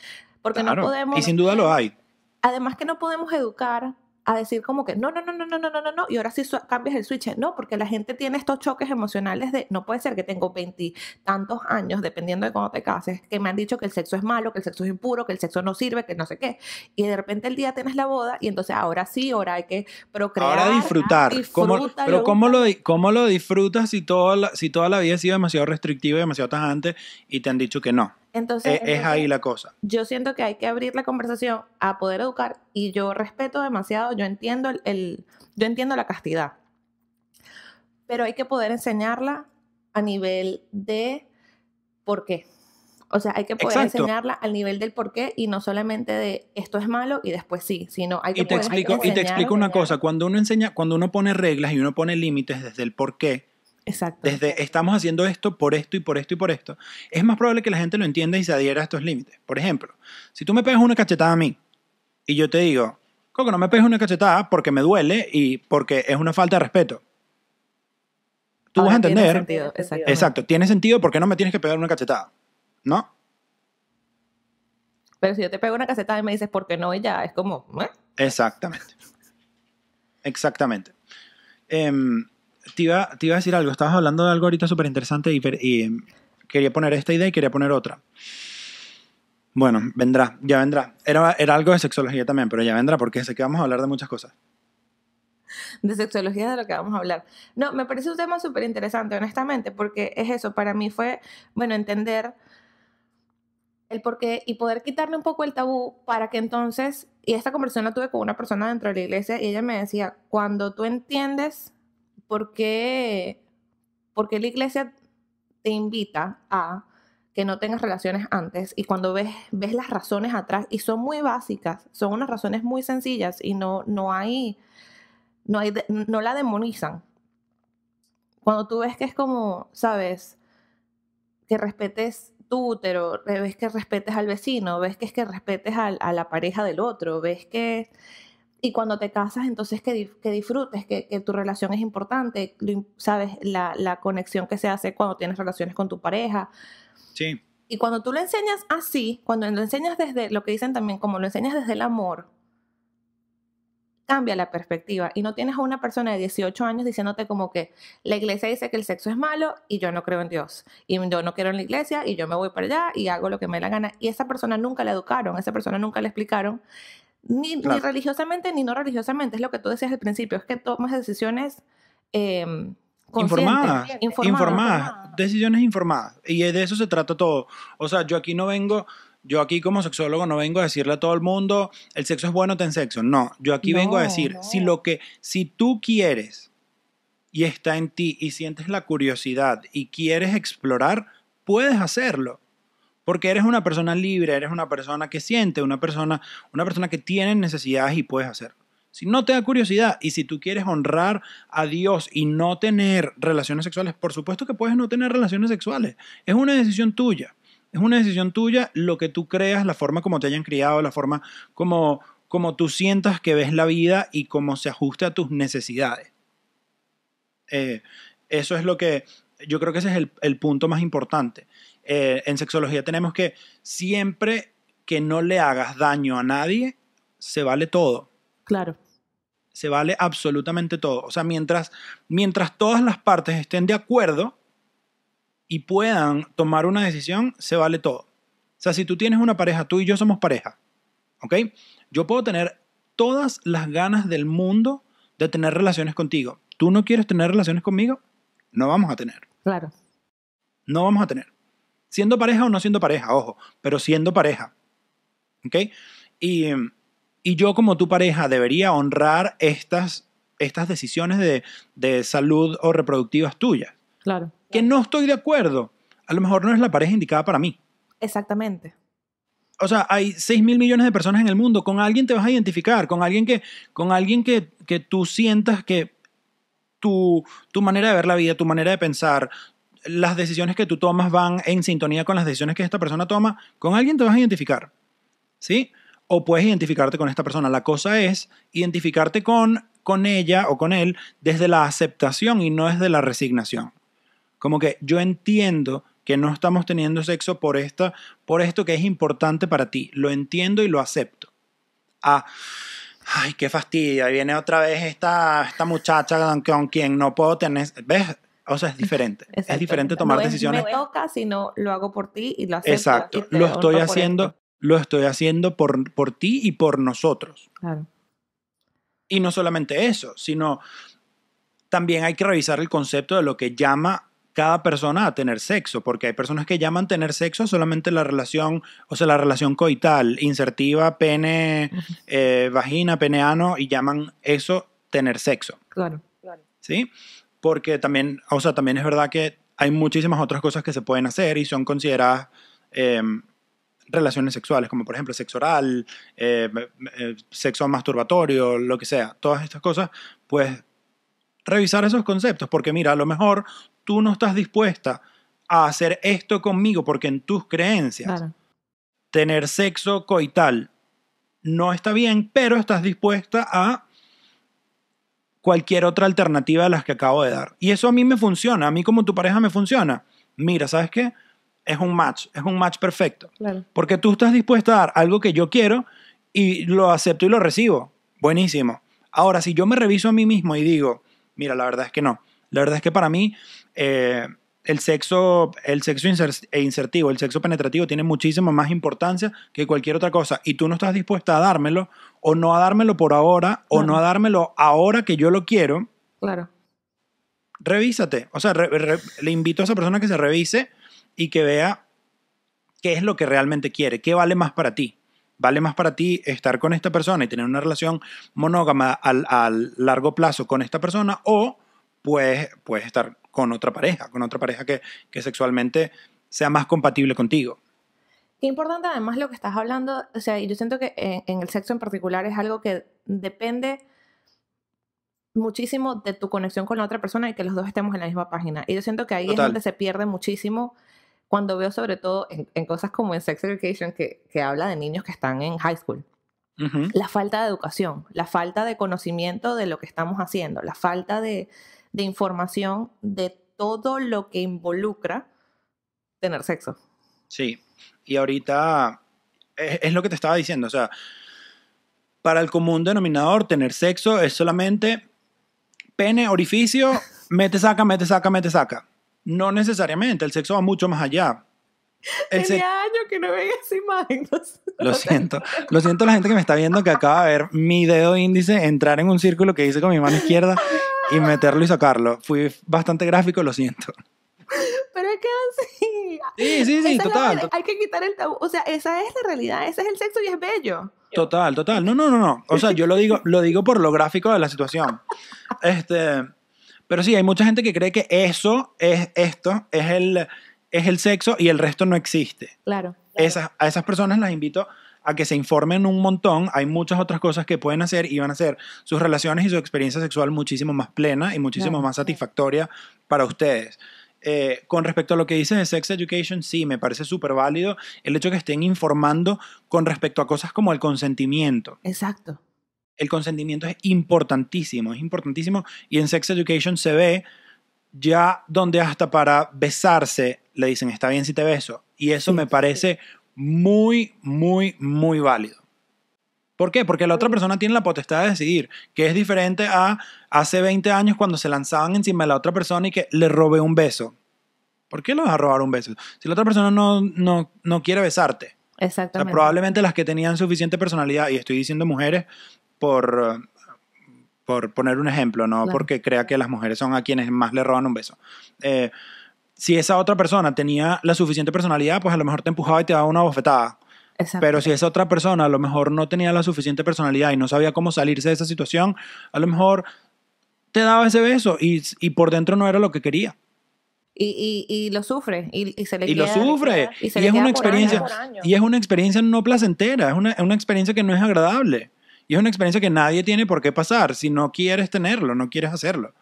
porque no podemos... Y sin duda lo hay. Además que no podemos educar a decir como que no, no, no, no, no, no, no, no, y ahora sí cambias el switch. No, porque la gente tiene estos choques emocionales de no puede ser que tengo veintitantos años, dependiendo de cómo te cases, que me han dicho que el sexo es malo, que el sexo es impuro, que el sexo no sirve, que no sé qué. Y de repente el día tienes la boda y entonces ahora sí, ahora hay que procrear. Ahora disfrutar. Ah, ¿Cómo, pero ¿cómo lo, ¿cómo lo disfrutas si toda, si toda la vida ha sido demasiado restrictiva y demasiado tajante y te han dicho que no? Entonces, e-, es, ahí la cosa. Yo siento que hay que abrir la conversación a poder educar y yo respeto demasiado, yo entiendo el, yo entiendo la castidad. Pero hay que poder enseñarla a nivel de por qué. O sea, hay que poder enseñarla al nivel del por qué y no solamente de esto es malo y después sí, sino hay que te explico, Y te explico una cosa, cuando uno enseña, cuando uno pone reglas y uno pone límites desde el por qué, Exacto. Desde estamos haciendo esto por esto y por esto y por esto, es más probable que la gente lo entienda y se adhiera a estos límites. Por ejemplo, si tú me pegas una cachetada a mí y yo te digo, Coco, no me pegas una cachetada porque me duele y porque es una falta de respeto. Tú vas a entender. Tiene sentido, exacto, tiene sentido porque no me tienes que pegar una cachetada. ¿No? Pero si yo te pego una cachetada y me dices, ¿por qué no? Y ya, es como. ¿eh? Exactamente. Exactamente. Eh te iba, a decir algo, estabas hablando de algo ahorita súper interesante y, em, quería poner esta idea y quería poner otra. Bueno, vendrá, ya vendrá. Era, era algo de sexología también, pero ya vendrá porque sé que vamos a hablar de muchas cosas. De sexología de lo que vamos a hablar. No, me parece un tema súper interesante, honestamente, porque es eso, para mí fue, bueno, entender el porqué y poder quitarle un poco el tabú para que entonces, y esta conversación la tuve con una persona dentro de la iglesia y ella me decía, cuando tú entiendes por qué, la iglesia te invita a que no tengas relaciones antes y cuando ves, ves las razones atrás y son muy básicas, son unas razones muy sencillas y no, no hay, no hay, no la demonizan. Cuando tú ves que es como, sabes, que respetes tu útero, ves que respetes al vecino, ves que es que respetes a la pareja del otro, ves que y cuando te casas, entonces que, que disfrutes, que, que, tu relación es importante, sabes, la, la, conexión que se hace cuando tienes relaciones con tu pareja. Sí. Y cuando tú lo enseñas así, cuando lo enseñas desde, lo que dicen también, como lo enseñas desde el amor, cambia la perspectiva y no tienes a una persona de 18 años diciéndote como que la iglesia dice que el sexo es malo y yo no creo en Dios y yo no quiero en la iglesia y yo me voy para allá y hago lo que me dé la gana y esa persona nunca la educaron, esa persona nunca le explicaron ni, religiosamente ni no religiosamente, es lo que tú decías al principio, es que tomas decisiones eh, informadas, informadas, decisiones informadas. Y de eso se trata todo. O sea, yo aquí no vengo, yo aquí como sexólogo no vengo a decirle a todo el mundo, el sexo es bueno, ten sexo. No, yo aquí vengo a decir, si lo que, si tú quieres y está en ti y sientes la curiosidad y quieres explorar, puedes hacerlo. Porque eres una persona libre, eres una persona que siente, una persona, una persona que tiene necesidades y puedes hacerlo. Si no te da curiosidad y si tú quieres honrar a Dios y no tener relaciones sexuales, por supuesto que puedes no tener relaciones sexuales. Es una decisión tuya. Es una decisión tuya lo que tú creas, la forma como te hayan criado, la forma como, como tú sientas que ves la vida y cómo se ajuste a tus necesidades. Eh, eso es lo que yo creo que ese es el punto más importante. Eh, en sexología tenemos que siempre que no le hagas daño a nadie, se vale todo. Claro. Se vale absolutamente todo. O sea, mientras, mientras todas las partes estén de acuerdo y puedan tomar una decisión, se vale todo. O sea, si tú tienes una pareja, tú y yo somos pareja, ¿ok? Yo puedo tener todas las ganas del mundo de tener relaciones contigo. ¿Tú no quieres tener relaciones conmigo? No vamos a tener. Claro. No vamos a tener. Siendo pareja o no siendo pareja, ojo, pero siendo pareja. ¿Ok? Y, yo como tu pareja debería honrar estas, estas decisiones de, de salud o reproductivas tuyas. Claro. Que no estoy de acuerdo. A lo mejor no es la pareja indicada para mí. Exactamente. O sea, hay 6 mil millones de personas en el mundo. Con alguien te vas a identificar, con alguien que, con alguien que, que tú sientas que tu, tu manera de ver la vida, tu manera de pensar, las decisiones que tú tomas van en sintonía con las decisiones que esta persona toma, con alguien te vas a identificar. ¿Sí? O puedes identificarte con esta persona. La cosa es identificarte con, con ella o con él desde la aceptación y no desde la resignación. Como que yo entiendo que no estamos teniendo sexo por, esta, por esto que es importante para ti. Lo entiendo y lo acepto. Ah, ay, qué fastidio. viene otra vez esta, esta muchacha con quien no puedo tener... ¿Ves? O sea, es diferente. Es diferente tomar no Me toca, sino lo hago por ti y lo acepto. Exacto. Lo estoy haciendo, lo estoy haciendo por, por ti y por nosotros. Claro. Y no solamente eso, sino también hay que revisar el concepto de lo que llama cada persona a tener sexo, porque hay personas que llaman tener sexo solamente la relación, o sea, la relación coital, insertiva, pene, eh, vagina, peneano, y llaman eso tener sexo. Claro, claro. ¿Sí? porque también, o sea, también es verdad que hay muchísimas otras cosas que se pueden hacer y son consideradas em, relaciones sexuales, como por ejemplo sexo oral, em, em, sexo masturbatorio, lo que sea, todas estas cosas, pues revisar esos conceptos, porque mira, a lo mejor tú no estás dispuesta a hacer esto conmigo, porque en tus creencias tener sexo coital no está bien, pero estás dispuesta a cualquier otra alternativa de las que acabo de dar. Y eso a mí me funciona, a mí como tu pareja me funciona. Mira, ¿sabes qué? Es un match, es un match perfecto. Porque tú estás dispuesta a dar algo que yo quiero y lo acepto y lo recibo. Buenísimo. Ahora, si yo me reviso a mí mismo y digo, mira, la verdad es que no. La verdad es que para mí eh, el sexo, el sexo e insertivo, el sexo penetrativo tiene muchísima más importancia que cualquier otra cosa y tú no estás dispuesta a dármelo o no a dármelo por ahora o no a dármelo ahora que yo lo quiero. Claro. Revísate, o sea, le invito a esa persona que se revise y que vea qué es lo que realmente quiere, qué vale más para ti. ¿Vale más para ti estar con esta persona y tener una relación monógama al, largo plazo con esta persona o pues puedes estar con otra pareja, con otra pareja que, sexualmente sea más compatible contigo. Qué importante además lo que estás hablando, o sea, y yo siento que eh, en, el sexo en particular es algo que depende muchísimo de tu conexión con la otra persona y que los dos estemos en la misma página. Y yo siento que ahí es donde se pierde muchísimo cuando veo sobre todo en, cosas como en Sex Education que, habla de niños que están en high school. La falta de educación, la falta de conocimiento de lo que estamos haciendo, la falta de, de información de todo lo que involucra tener sexo. Sí, y ahorita e-, es, lo que te estaba diciendo, o sea, para el común denominador tener sexo es solamente pene, orificio, *laughs* mete, saca, mete, saca, mete, saca. No necesariamente, el sexo va mucho más allá. Tenía años que no veía Lo siento. Lo siento la gente que me está viendo que acaba de ver mi dedo índice entrar en un círculo que hice con mi mano izquierda *laughs* y meterlo y sacarlo. Fui bastante gráfico, lo siento. Pero es que así. Sí, sí, sí, total. hay que quitar el tabú. O sea, esa es la realidad, ese es el sexo y es bello. Total, total. No, no, no, no. O sea, yo lo digo, lo digo por lo gráfico de la situación. Este, pero sí, hay mucha gente que cree que eso es esto, es el, es el sexo y el resto no existe. Claro. Esas, a esas personas las invito a que se informen un montón, hay muchas otras cosas que pueden hacer y van a hacer sus relaciones y su experiencia sexual muchísimo más plena y muchísimo más satisfactoria para ustedes. Eh, con respecto a lo que dices de sex education, sí, me parece súper válido el hecho que estén informando con respecto a cosas como el consentimiento. Exacto. El consentimiento es importantísimo, es importantísimo y en sex education se ve ya donde hasta para besarse le dicen, está bien si te beso. Y eso me parece muy, muy, muy válido. ¿Por qué? Porque la otra persona tiene la potestad de decidir, que es diferente a hace 20 años cuando se lanzaban encima de la otra persona y que le robé un beso. ¿Por qué le vas a robar un beso? Si la otra persona no, no, quiere besarte. Exactamente. probablemente las que tenían suficiente personalidad, y estoy diciendo mujeres por, por poner un ejemplo, no porque crea que las mujeres son a quienes más le roban un beso. Eh, si esa otra persona tenía la suficiente personalidad, pues a lo mejor te empujaba y te daba una bofetada. Pero si esa otra persona a lo mejor no tenía la suficiente personalidad y no sabía cómo salirse de esa situación, a lo mejor te daba ese beso y, y por dentro no era lo que quería. Y, y, lo sufre, y, se le Y lo sufre, y, es una experiencia, y es una experiencia no placentera, es una, una experiencia que no es agradable. Y es una experiencia que nadie tiene por qué pasar si no quieres tenerlo, no quieres hacerlo.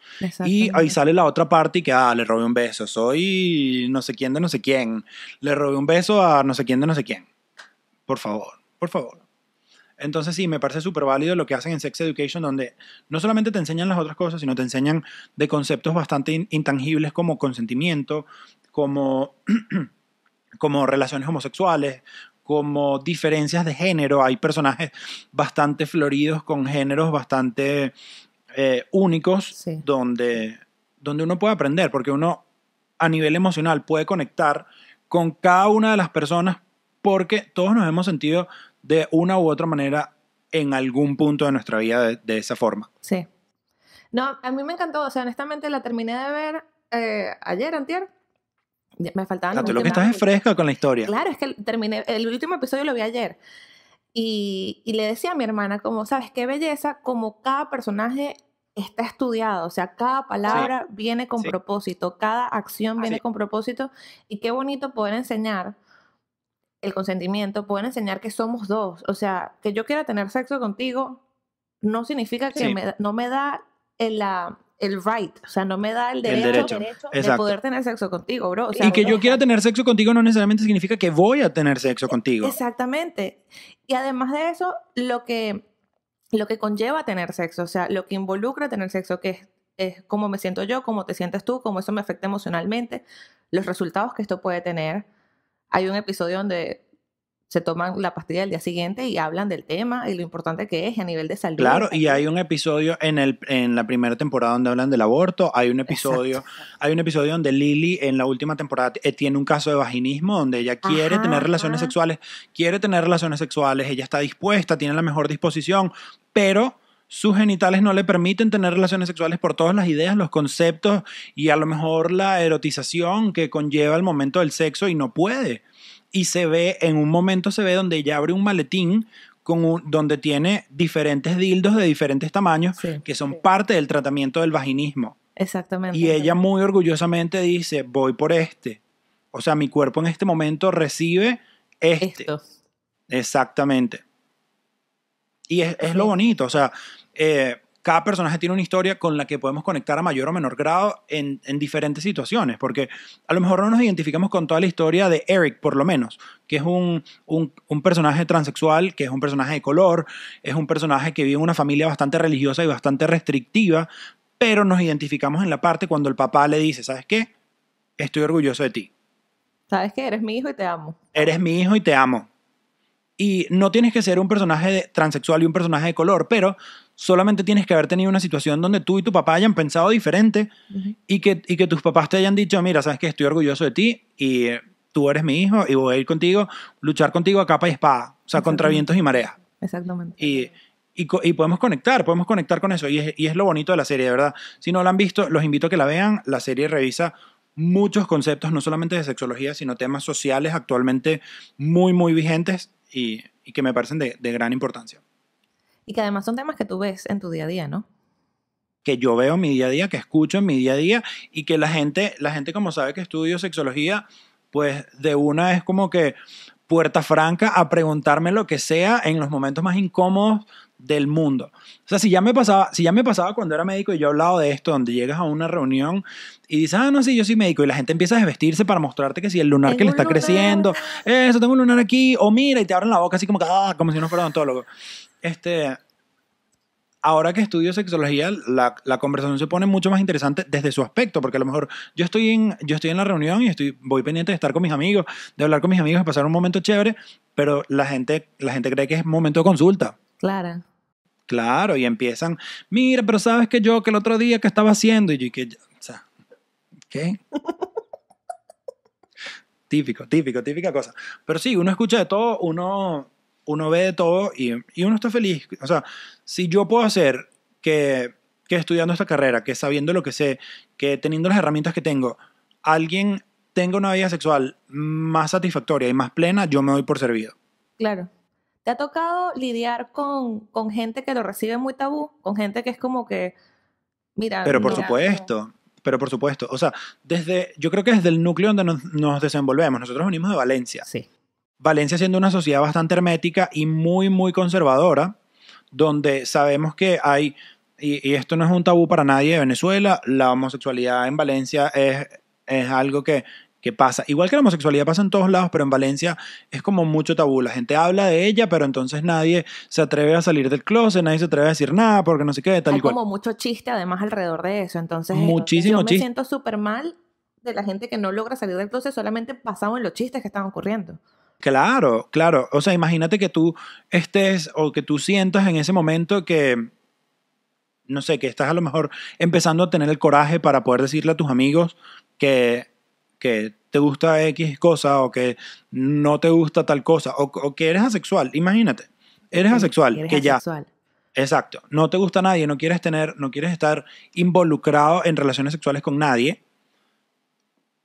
Y ahí sale la otra parte y que, ah, le robé un beso, soy no sé quién de no sé quién, le robé un beso a no sé quién de no sé quién. Por favor, por favor. Entonces sí, me parece súper válido lo que hacen en Sex Education, donde no solamente te enseñan las otras cosas, sino te enseñan de conceptos bastante intangibles como consentimiento, como... *clears throat* como relaciones homosexuales, como diferencias de género. Hay personajes bastante floridos con géneros bastante eh, únicos donde, donde uno puede aprender, porque uno a nivel emocional puede conectar con cada una de las personas porque todos nos hemos sentido de una u otra manera en algún punto de nuestra vida de, esa forma. Sí. No, a mí me encantó, o sea, honestamente la terminé de ver eh, ayer, antier, me Claro, lo que estás es fresca con la historia. Claro, es que terminé. El último episodio lo vi ayer. Y, y le decía a mi hermana, como, ¿sabes qué belleza? Como cada personaje está estudiado, o sea, cada palabra viene con propósito, cada acción viene con propósito. Y qué bonito poder enseñar el consentimiento, poder enseñar que somos dos. O sea, que yo quiera tener sexo contigo no significa que no me da eh, la el right, o sea, no me da el derecho, de poder tener sexo contigo, bro. y que yo quiera tener sexo contigo no necesariamente significa que voy a tener sexo e, contigo. Exactamente. Y además de eso, lo que, lo que conlleva tener sexo, o sea, lo que involucra tener sexo, que es, es cómo me siento yo, cómo te sientes tú, cómo eso me afecta emocionalmente, los resultados que esto puede tener. Hay un episodio donde se toman la pastilla del día siguiente y hablan del tema y lo importante que es a nivel de salud. Claro, y hay un episodio en, el, en la primera temporada donde hablan del aborto, hay un episodio, hay un episodio donde Lily en la última temporada eh, tiene un caso de vaginismo donde ella quiere tener relaciones sexuales, quiere tener relaciones sexuales, ella está dispuesta, tiene la mejor disposición, pero sus genitales no le permiten tener relaciones sexuales por todas las ideas, los conceptos y a lo mejor la erotización que conlleva el momento del sexo y no puede y se ve, en un momento se ve donde ella abre un maletín con donde tiene diferentes dildos de diferentes tamaños que son parte del tratamiento del vaginismo. Exactamente. Y ella muy orgullosamente dice, voy por este. O sea, mi cuerpo en este momento recibe este. Estos. Exactamente. Y es, lo bonito, o sea, eh, cada personaje tiene una historia con la que podemos conectar a mayor o menor grado en, diferentes situaciones, porque a lo mejor no nos identificamos con toda la historia de Eric, por lo menos, que es un, personaje transexual, que es un personaje de color, es un personaje que vive en una familia bastante religiosa y bastante restrictiva, pero nos identificamos en la parte cuando el papá le dice, ¿sabes qué? Estoy orgulloso de ti. ¿Sabes qué? Eres mi hijo y te amo. Eres mi hijo y te amo. Y no tienes que ser un personaje transexual y un personaje de color, pero solamente tienes que haber tenido una situación donde tú y tu papá hayan pensado diferente y, que, que tus papás te hayan dicho, mira, sabes que estoy orgulloso de ti y tú eres mi hijo y voy a ir contigo, luchar contigo a capa y espada, o sea, contra vientos y mareas. Exactamente. Y, podemos conectar, podemos conectar con eso. Y es, y es, lo bonito de la serie, de verdad. Si no la han visto, los invito a que la vean. La serie revisa muchos conceptos, no solamente de sexología, sino temas sociales actualmente muy, muy vigentes y, que me parecen de gran importancia y que además son temas que tú ves en tu día a día, ¿no? Que yo veo en mi día a día, que escucho en mi día a día y que la gente, la gente como sabe que estudio sexología, pues de una es como que puerta franca a preguntarme lo que sea en los momentos más incómodos del mundo. O sea, si ya me pasaba, si ya me pasaba cuando era médico y yo he hablado de esto, donde llegas a una reunión y dices, ah, no, sí, yo soy médico, y la gente empieza a desvestirse para mostrarte que si el lunar que le está creciendo, eso, tengo un lunar aquí, o mira, y te abren la boca así como que, ah, como si no fuera odontólogo. Este, ahora que estudio sexología, la, conversación se pone mucho más interesante desde su aspecto, porque a lo mejor yo estoy en, yo estoy en la reunión y estoy, voy pendiente de estar con mis amigos, de hablar con mis amigos, de pasar un momento chévere, pero la gente, la gente cree que es momento de consulta. Claro. Claro, y empiezan, mira, pero sabes que yo, que el otro día que estaba haciendo, y yo, que, o sea, ¿qué? *laughs* típico, típico, típica cosa. Pero sí, uno escucha de todo, uno, uno ve de todo y, uno está feliz. O sea, si yo puedo hacer que, que estudiando esta carrera, que sabiendo lo que sé, que teniendo las herramientas que tengo, alguien tenga una vida sexual más satisfactoria y más plena, yo me doy por servido. Claro. ¿Te ha tocado lidiar con, con gente que lo recibe muy tabú? Con gente que es como que, mira... Pero por supuesto, pero por supuesto. O sea, desde, yo creo que desde el núcleo donde nos, desenvolvemos, nosotros venimos de Valencia. Sí. Valencia siendo una sociedad bastante hermética y muy, muy conservadora, donde sabemos que hay, y, esto no es un tabú para nadie de Venezuela, la homosexualidad en Valencia es, es algo que que pasa. Igual que la homosexualidad pasa en todos lados, pero en Valencia es como mucho tabú. La gente habla de ella, pero entonces nadie se atreve a salir del closet, nadie se atreve a decir nada porque no se qué, tal Hay y cual. como mucho chiste además alrededor de eso. Entonces, eh, Muchísimo yo me siento súper mal de la gente que no logra salir del closet solamente basado en los chistes que están ocurriendo. Claro, claro. O sea, imagínate que tú estés o que tú sientas en ese momento que, no sé, que estás a lo mejor empezando a tener el coraje para poder decirle a tus amigos que que te gusta X cosa o que no te gusta tal cosa o, que eres asexual, imagínate, eres asexual, que ya... Exacto, no te gusta nadie, no quieres tener, no quieres estar involucrado en relaciones sexuales con nadie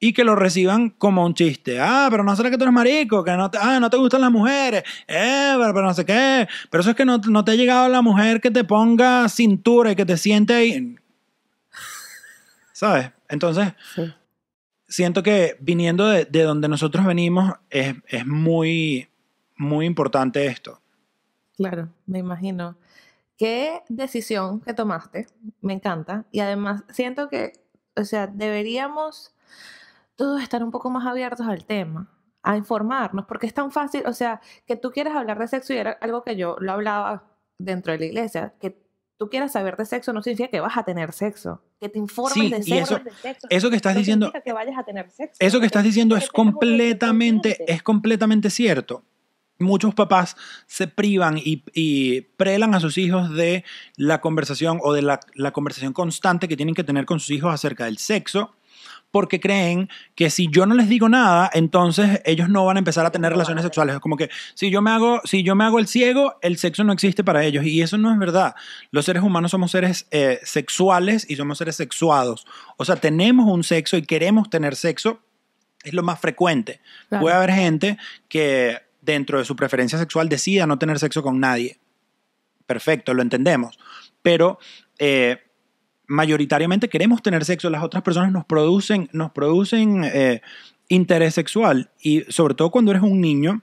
y que lo reciban como un chiste. Ah, pero no será que tú eres marico, que no ah, no te gustan las mujeres, eh, pero, no sé qué, pero eso es que no, te ha llegado la mujer que te ponga cintura y que te siente ahí. ¿Sabes? Entonces, siento que viniendo de, donde nosotros venimos es, es, muy, muy importante esto. Claro, me imagino. Qué decisión que tomaste, me encanta. Y además siento que, o sea, deberíamos todos estar un poco más abiertos al tema, a informarnos, porque es tan fácil, o sea, que tú quieras hablar de sexo y era algo que yo lo hablaba dentro de la iglesia, que tú quieras saber de sexo no significa que vas a tener sexo. Que te informes de, sexo, eso, Eso que estás diciendo. Que vayas a tener sexo. Eso que estás diciendo es completamente, es completamente cierto. Muchos papás se privan y, prelan a sus hijos de la conversación o de la conversación constante que tienen que tener con sus hijos acerca del sexo porque creen que si yo no les digo nada, entonces ellos no van a empezar a tener relaciones sexuales. Es como que si yo me hago, si yo me hago el ciego, el sexo no existe para ellos. Y eso no es verdad. Los seres humanos somos seres eh, sexuales y somos seres sexuados. O sea, tenemos un sexo y queremos tener sexo. Es lo más frecuente. Puede haber gente que dentro de su preferencia sexual decida no tener sexo con nadie. Perfecto, lo entendemos. Pero eh, mayoritariamente queremos tener sexo, las otras personas nos producen, nos producen eh, interés sexual y sobre todo cuando eres un niño,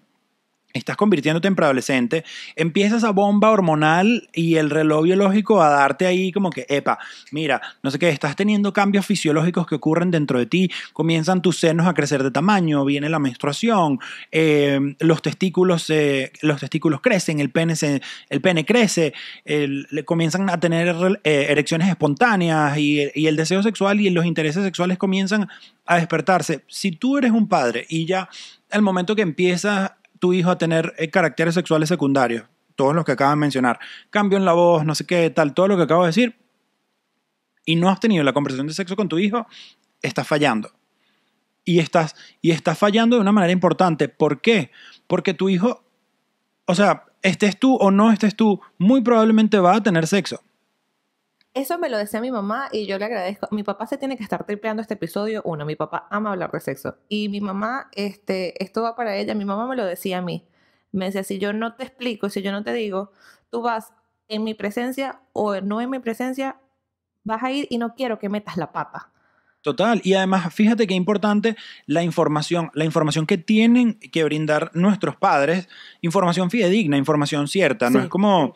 estás convirtiéndote en preadolescente, empiezas esa bomba hormonal y el reloj biológico a darte ahí como que, epa, mira, no sé qué, estás teniendo cambios fisiológicos que ocurren dentro de ti, comienzan tus senos a crecer de tamaño, viene la menstruación, eh, los, testículos, eh, los testículos crecen, el pene, el pene crece, le comienzan a tener eh, erecciones espontáneas y, el deseo sexual y los intereses sexuales comienzan a despertarse. Si tú eres un padre y ya el momento que empiezas tu hijo a tener eh, caracteres sexuales secundarios, todos los que acabo de mencionar, cambio en la voz, no sé qué, tal, todo lo que acabo de decir, y no has tenido la conversación de sexo con tu hijo, estás fallando. Y estás, y estás fallando de una manera importante. ¿Por qué? Porque tu hijo, o sea, estés tú o no estés tú, muy probablemente va a tener sexo. Eso me lo decía mi mamá y yo le agradezco. Mi papá se tiene que estar tripleando este episodio. Uno, mi papá ama hablar de sexo. Y mi mamá, este, esto va para ella. Mi mamá me lo decía a mí. Me decía, si yo no te explico, si yo no te digo, tú vas en mi presencia o no en mi presencia, vas a ir y no quiero que metas la pata. Total, y además fíjate qué importante la información, la información que tienen que brindar nuestros padres, información fidedigna, información cierta, no es como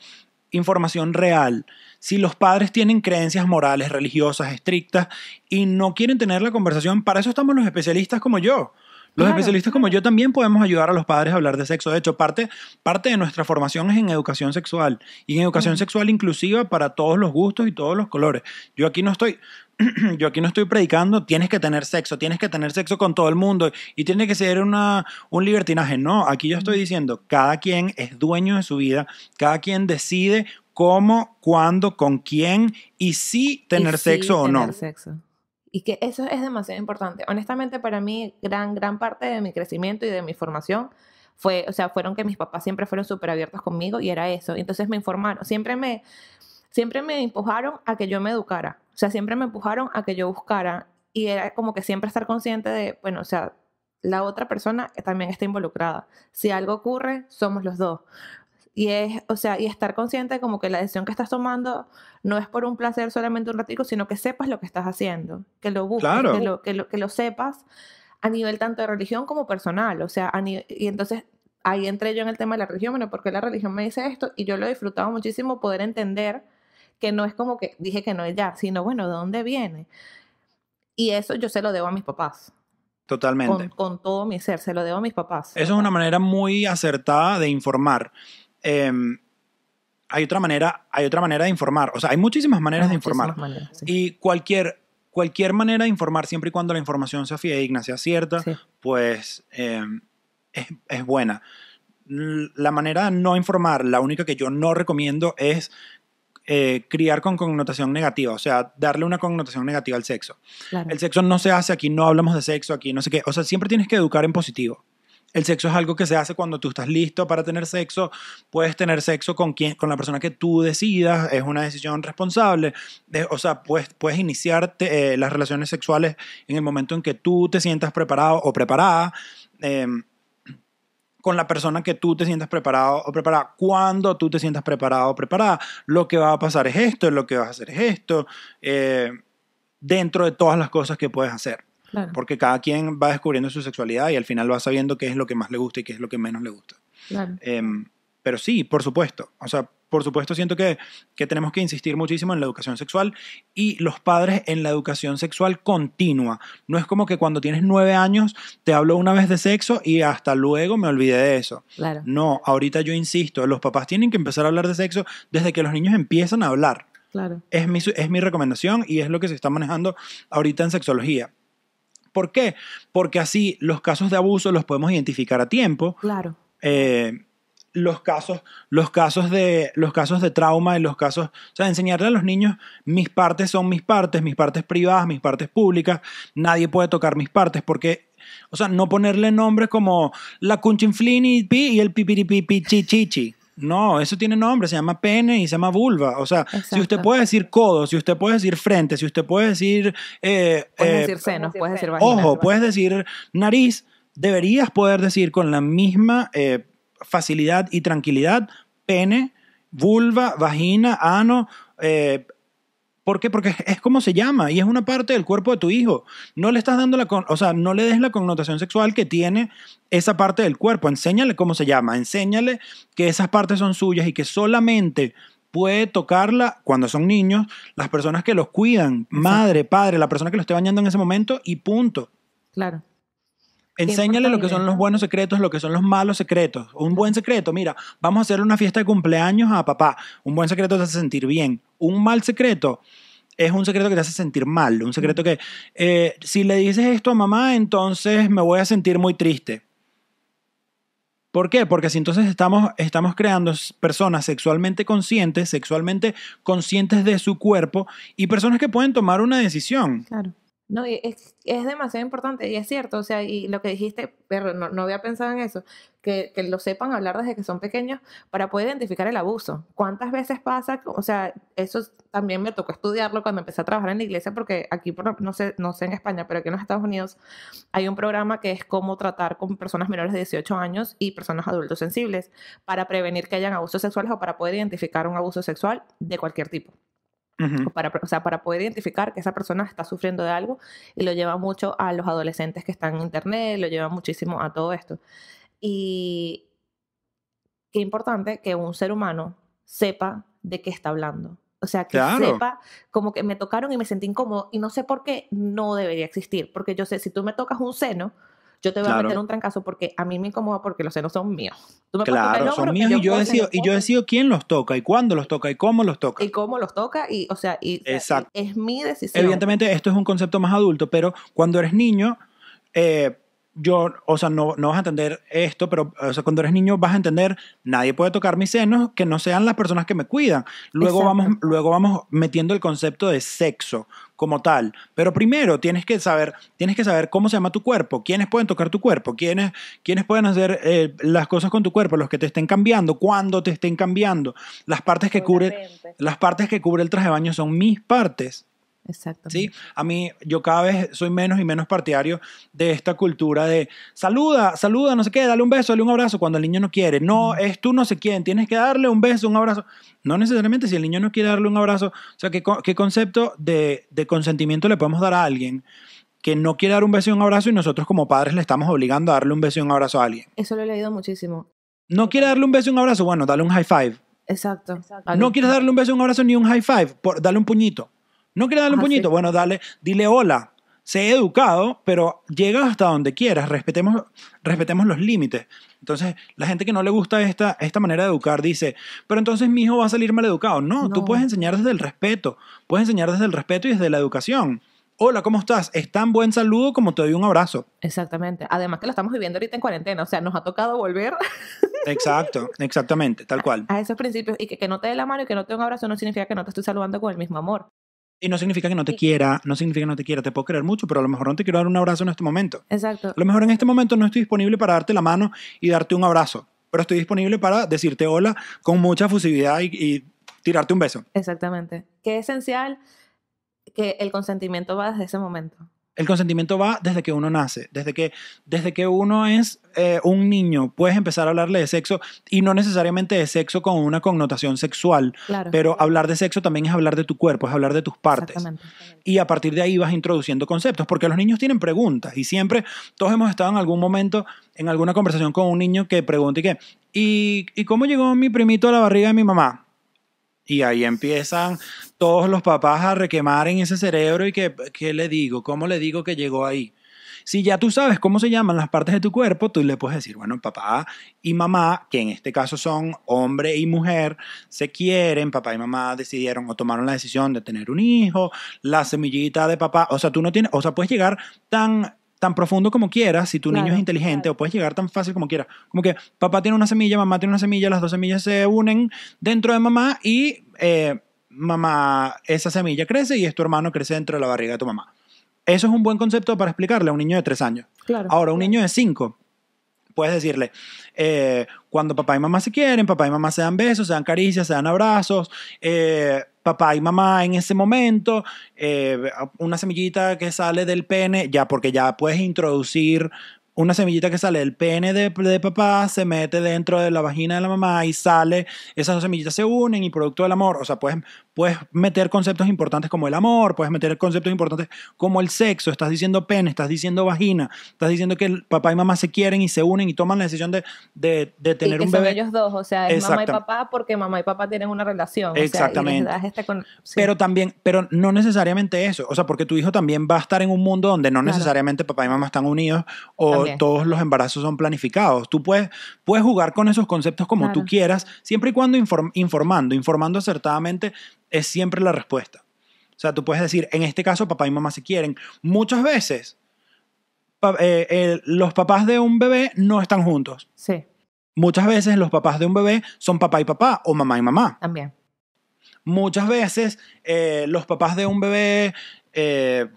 información real. Si los padres tienen creencias morales, religiosas, estrictas y no quieren tener la conversación, para eso estamos los especialistas como yo. Los especialistas como yo también podemos ayudar a los padres a hablar de sexo. De hecho, parte, parte de nuestra formación es en educación sexual y en educación sexual inclusiva para todos los gustos y todos los colores. Yo aquí no estoy, *clears throat* yo aquí no estoy predicando, tienes que tener sexo, tienes que tener sexo con todo el mundo y tiene que ser una, un libertinaje. No, aquí yo estoy diciendo, cada quien es dueño de su vida, cada quien decide cómo, cuándo, con quién y si tener sexo o no. Y que eso es demasiado importante. Honestamente, para mí, gran, gran parte de mi crecimiento y de mi formación fue, o sea, fueron que mis papás siempre fueron súper abiertos conmigo y era eso. Entonces me informaron, siempre me, siempre me empujaron a que yo me educara. O sea, siempre me empujaron a que yo buscara. Y era como que siempre estar consciente de, bueno, o sea, la otra persona también está involucrada. Si algo ocurre, somos los dos y es, o sea, y estar consciente como que la decisión que estás tomando no es por un placer solamente un ratico, sino que sepas lo que estás haciendo, que lo busques, que, lo, que, lo, sepas a nivel tanto de religión como personal, o sea, y entonces ahí entré yo en el tema de la religión, bueno, porque la religión me dice esto? Y yo lo he disfrutado muchísimo poder entender que no es como que dije que no es ya, sino bueno, ¿de dónde viene? Y eso yo se lo debo a mis papás. Totalmente. Con, todo mi ser, se lo debo a mis papás. Eso es una manera muy acertada de informar. Em, hay, otra manera, hay otra manera de informar. O sea, hay muchísimas maneras de informar. Y cualquier, cualquier manera de informar, siempre y cuando la información sea fidedigna, sea cierta, pues em, es, buena. La manera de no informar, la única que yo no recomiendo es eh, criar con connotación negativa, o sea, darle una connotación negativa al sexo. El sexo no se hace, aquí no hablamos de sexo, aquí no sé qué, o sea, siempre tienes que educar en positivo. El sexo es algo que se hace cuando tú estás listo para tener sexo. Puedes tener sexo con, con la persona que tú decidas. Es una decisión responsable. o sea, puedes, puedes iniciarte eh, las relaciones sexuales en el momento en que tú te sientas preparado o preparada. Em, con la persona que tú te sientas preparado o preparada. Cuando tú te sientas preparado o preparada, lo que va a pasar es esto, lo que vas a hacer es esto, eh, dentro de todas las cosas que puedes hacer. Porque cada quien va descubriendo su sexualidad y al final va sabiendo qué es lo que más le gusta y qué es lo que menos le gusta. Em, pero sí, por supuesto. O sea, por supuesto siento que, que, tenemos que insistir muchísimo en la educación sexual y los padres en la educación sexual continua. No es como que cuando tienes nueve años te hablo una vez de sexo y hasta luego me olvidé de eso. No, ahorita yo insisto, los papás tienen que empezar a hablar de sexo desde que los niños empiezan a hablar. Claro. Es mi, es mi recomendación y es lo que se está manejando ahorita en sexología. ¿Por qué? Porque así los casos de abuso los podemos identificar a tiempo. Claro. Eh, los casos, los casos de los casos de trauma y los casos, o sea, enseñarle a los niños mis partes son mis partes, mis partes privadas, mis partes públicas, nadie puede tocar mis partes porque o sea, no ponerle nombres como la cunchinflini y el pipiripipichichichi. No, eso tiene nombre, se llama pene y se llama vulva. O sea, si usted puede decir codo, si usted puede decir frente, si usted puede decir... Eh, eh, puedes decir senos, puedes decir vagina. Ojo, puedes decir nariz, deberías poder decir con la misma eh, facilidad y tranquilidad pene, vulva, vagina, ano, ¿Por qué? Porque es como se llama y es una parte del cuerpo de tu hijo. No le estás dando la, o sea, no le des la connotación sexual que tiene esa parte del cuerpo. Enséñale cómo se llama, enséñale que esas partes son suyas y que solamente puede tocarla cuando son niños las personas que los cuidan, madre, padre, la persona que lo esté bañando en ese momento y punto. Claro. Enséñale lo que son los buenos secretos, lo que son los malos secretos. Un buen secreto, mira, vamos a hacerle una fiesta de cumpleaños a papá. Un buen secreto te hace sentir bien un mal secreto es un secreto que te hace sentir mal, un secreto que eh, si le dices esto a mamá, entonces me voy a sentir muy triste. ¿Por qué? Porque si entonces estamos, estamos creando personas sexualmente conscientes, sexualmente conscientes de su cuerpo y personas que pueden tomar una decisión. Claro. No, es, demasiado importante y es cierto, o sea, y lo que dijiste, pero no, había pensado en eso, que, que, lo sepan hablar desde que son pequeños para poder identificar el abuso. ¿Cuántas veces pasa? O sea, eso también me tocó estudiarlo cuando empecé a trabajar en la iglesia, porque aquí, no sé, no sé en España, pero aquí en los Estados Unidos hay un programa que es cómo tratar con personas menores de 18 años y personas adultos sensibles para prevenir que hayan abusos sexuales o para poder identificar un abuso sexual de cualquier tipo. Para, o sea, para poder identificar que esa persona está sufriendo de algo y lo lleva mucho a los adolescentes que están en internet, lo lleva muchísimo a todo esto. Y qué importante que un ser humano sepa de qué está hablando. O sea, que sepa, como que me tocaron y me sentí incómodo y no sé por qué no debería existir. Porque yo sé, si tú me tocas un seno, yo te voy a meter un trancazo porque a mí me incomoda porque los senos son míos. Tú me claro, son míos y yo, decido, y yo decido quién los toca y cuándo los toca y cómo los toca. Y cómo los toca y, o sea, y, e-, es mi decisión. Evidentemente esto es un concepto más adulto, pero cuando eres niño... Eh, yo, o sea, no, no, vas a entender esto, pero o sea, cuando eres niño vas a entender, nadie puede tocar mis senos que no sean las personas que me cuidan. Luego vamos, luego vamos metiendo el concepto de sexo como tal. Pero primero tienes que saber, tienes que saber cómo se llama tu cuerpo, quiénes pueden tocar tu cuerpo, quiénes, quiénes pueden hacer eh, las cosas con tu cuerpo, los que te estén cambiando, cuándo te estén cambiando. Las partes que cubre, las partes que cubre el traje de baño son mis partes. Exacto. Sí, a mí yo cada vez soy menos y menos partidario de esta cultura de saluda, saluda, no sé qué, dale un beso, dale un abrazo cuando el niño no quiere. No, es tú no sé quién, tienes que darle un beso, un abrazo. No necesariamente si el niño no quiere darle un abrazo. O sea, ¿qué, concepto de, consentimiento le podemos dar a alguien? que no quiere dar un beso y un abrazo y nosotros como padres le estamos obligando a darle un beso y un abrazo a alguien. Eso lo he leído muchísimo. No quiere darle un beso y un abrazo, bueno, dale un high five. Exacto. No quieres darle un beso, un abrazo ni un high five, por, dale un puñito. No quiere darle un ah, puñito, bueno, dale, dile hola. Sé educado, pero llega hasta donde quieras, respetemos, respetemos los límites. Entonces, la gente que no le gusta esta, esta manera de educar dice, pero entonces mi hijo va a salir mal educado. No, tú puedes enseñar desde el respeto, puedes enseñar desde el respeto y desde la educación. Hola, ¿cómo estás? Es tan buen saludo como te doy un abrazo. Exactamente. Además que lo estamos viviendo ahorita en cuarentena, o sea, nos ha tocado volver. *laughs* Exacto, exactamente, tal cual. A, esos principios. Y que, que no te dé la mano y que no te dé un abrazo no significa que no te estoy saludando con el mismo amor. Y no significa que no te quiera, no significa que no te quiera, te puedo querer mucho, pero a lo mejor no te quiero dar un abrazo en este momento. Exacto. A lo mejor en este momento no estoy disponible para darte la mano y darte un abrazo, pero estoy disponible para decirte hola con mucha fusividad y, y tirarte un beso. Exactamente. Que es esencial que el consentimiento va desde ese momento. El consentimiento va desde que uno nace, desde que, desde que uno es eh, un niño, puedes empezar a hablarle de sexo y no necesariamente de sexo con una connotación sexual, pero hablar de sexo también es hablar de tu cuerpo, es hablar de tus partes. Y a partir de ahí vas introduciendo conceptos, porque los niños tienen preguntas y siempre todos hemos estado en algún momento en alguna conversación con un niño que pregunta y y cómo llegó mi primito a la barriga de mi mamá? Y ahí empiezan todos los papás a requemar en ese cerebro y ¿qué le digo? ¿Cómo le digo que llegó ahí? Si ya tú sabes cómo se llaman las partes de tu cuerpo, tú le puedes decir, bueno, papá y mamá, que en este caso son hombre y mujer, se quieren, papá y mamá decidieron o tomaron la decisión de tener un hijo, la semillita de papá, o sea, tú no tienes, o sea, puedes llegar tan tan profundo como quieras, si tu niño es inteligente o puedes llegar tan fácil como quieras. Como que papá tiene una semilla, mamá tiene una semilla, las dos semillas se unen dentro de mamá y eh, mamá, esa semilla crece y es tu hermano crece dentro de la barriga de tu mamá. Eso es un buen concepto para explicarle a un niño de tres años. Claro, Ahora, un niño de cinco, puedes decirle, eh, cuando papá y mamá se quieren, papá y mamá se dan besos, se dan caricias, se dan abrazos, eh, papá y mamá en ese momento, eh, una semillita que sale del pene, ya porque ya puedes introducir una semillita que sale del pene de, de, papá, se mete dentro de la vagina de la mamá y sale, esas dos semillitas se unen y producto del amor, o sea, puedes puedes meter conceptos importantes como el amor, puedes meter conceptos importantes como el sexo, estás diciendo pene, estás diciendo vagina, estás diciendo que papá y mamá se quieren y se unen y toman la decisión de, de, tener un bebé. Son ellos dos, o sea, mamá y papá porque mamá y papá tienen una relación. Exactamente. Este pero también, pero no necesariamente eso, o sea, porque tu hijo también va a estar en un mundo donde no necesariamente papá y mamá están unidos o todos los embarazos son planificados. Tú puedes, puedes jugar con esos conceptos como tú quieras, siempre y cuando informando, informando acertadamente es siempre la respuesta. O sea, tú puedes decir, en este caso papá y mamá se quieren. Muchas veces eh, los papás de un bebé no están juntos. Sí. Muchas veces los papás de un bebé son papá y papá o mamá y mamá. También. Muchas veces eh, los papás de un bebé eh,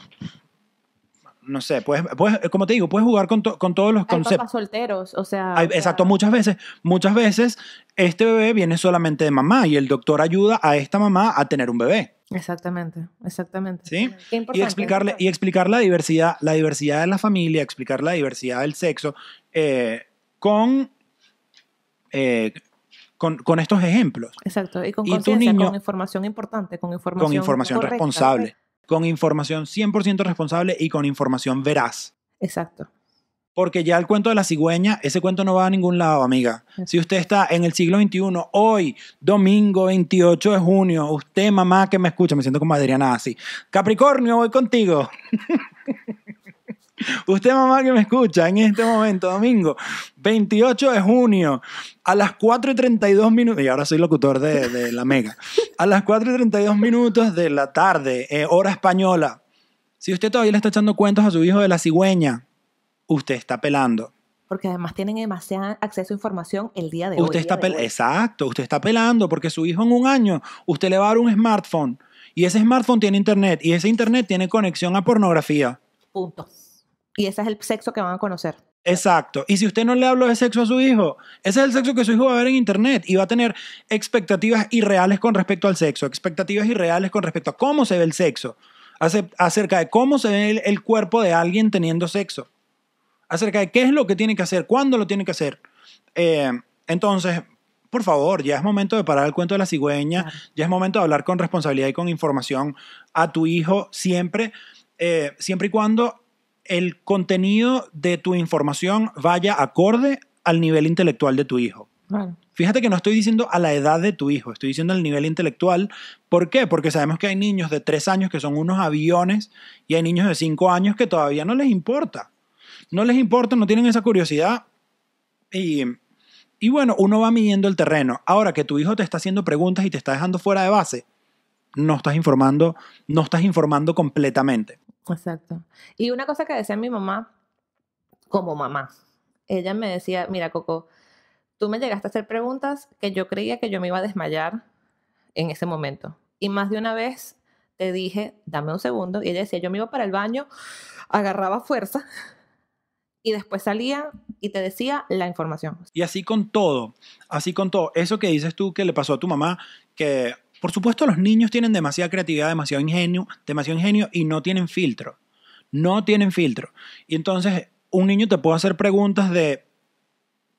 no sé, puedes, eh, como te digo, puedes jugar con, todos los conceptos. solteros, o sea, o sea. Exacto, muchas veces, muchas veces este bebé viene solamente de mamá y el doctor ayuda a esta mamá a tener un bebé. Exactamente, exactamente. ¿Sí? y explicarle y explicar la diversidad, la diversidad de la familia, explicar la diversidad del sexo eh, eh, con, con, estos ejemplos. Exacto, y con, con información importante, con información, con información responsable con información 100% responsable y con información veraz. Exacto. Porque ya el cuento de la cigüeña, ese cuento no va a ningún lado, amiga. Si usted está en el siglo XXI, hoy, domingo 28 de junio, usted, mamá, que me escucha, me siento como Adriana así. Capricornio, voy contigo. *laughs* Usted, mamá, que me escucha en este momento, domingo 28 de junio, a las 4 y 32 minutos, y ahora soy locutor de, La Mega, a las 4 y 32 minutos de la tarde, eh, hora española, si usted todavía le está echando cuentos a su hijo de la cigüeña, usted está pelando. Porque además tienen demasiado acceso a información el día de usted Está Exacto, usted está pelando porque su hijo en un año, usted le va a dar un smartphone y ese smartphone tiene internet y ese internet tiene conexión a pornografía. Punto y ese es el sexo que van a conocer. Exacto. Y si usted no le habló de sexo a su hijo, ese es el sexo que su hijo va a ver en internet y va a tener expectativas irreales con respecto al sexo, expectativas irreales con respecto a cómo se ve el sexo, acerca de cómo se ve el, cuerpo de alguien teniendo sexo, acerca de qué es lo que tiene que hacer, cuándo lo tiene que hacer. Eh, entonces, por favor, ya es momento de parar el cuento de la cigüeña, ya es momento de hablar con responsabilidad y con información a tu hijo siempre, eh, siempre y cuando el contenido de tu información vaya acorde al nivel intelectual de tu hijo. Fíjate que no estoy diciendo a la edad de tu hijo, estoy diciendo al nivel intelectual. ¿Por qué? Porque sabemos que hay niños de 3 años que son unos aviones y hay niños de 5 años que todavía no les importa. No les importa, no tienen esa curiosidad. Y, y bueno, uno va midiendo el terreno. Ahora que tu hijo te está haciendo preguntas y te está dejando fuera de base, no estás informando, no estás informando completamente. Exacto. Y una cosa que decía mi mamá, como mamá, ella me decía, mira, Coco, tú me llegaste a hacer preguntas que yo creía que yo me iba a desmayar en ese momento. Y más de una vez te dije, dame un segundo. Y ella decía, yo me iba para el baño, agarraba fuerza y después salía y te decía la información. Y así con todo, así con todo. Eso que dices tú que le pasó a tu mamá, que por supuesto, los niños tienen demasiada creatividad, demasiado ingenio, demasiado ingenio y no tienen filtro. No tienen filtro. Y entonces, un niño te puede hacer preguntas de,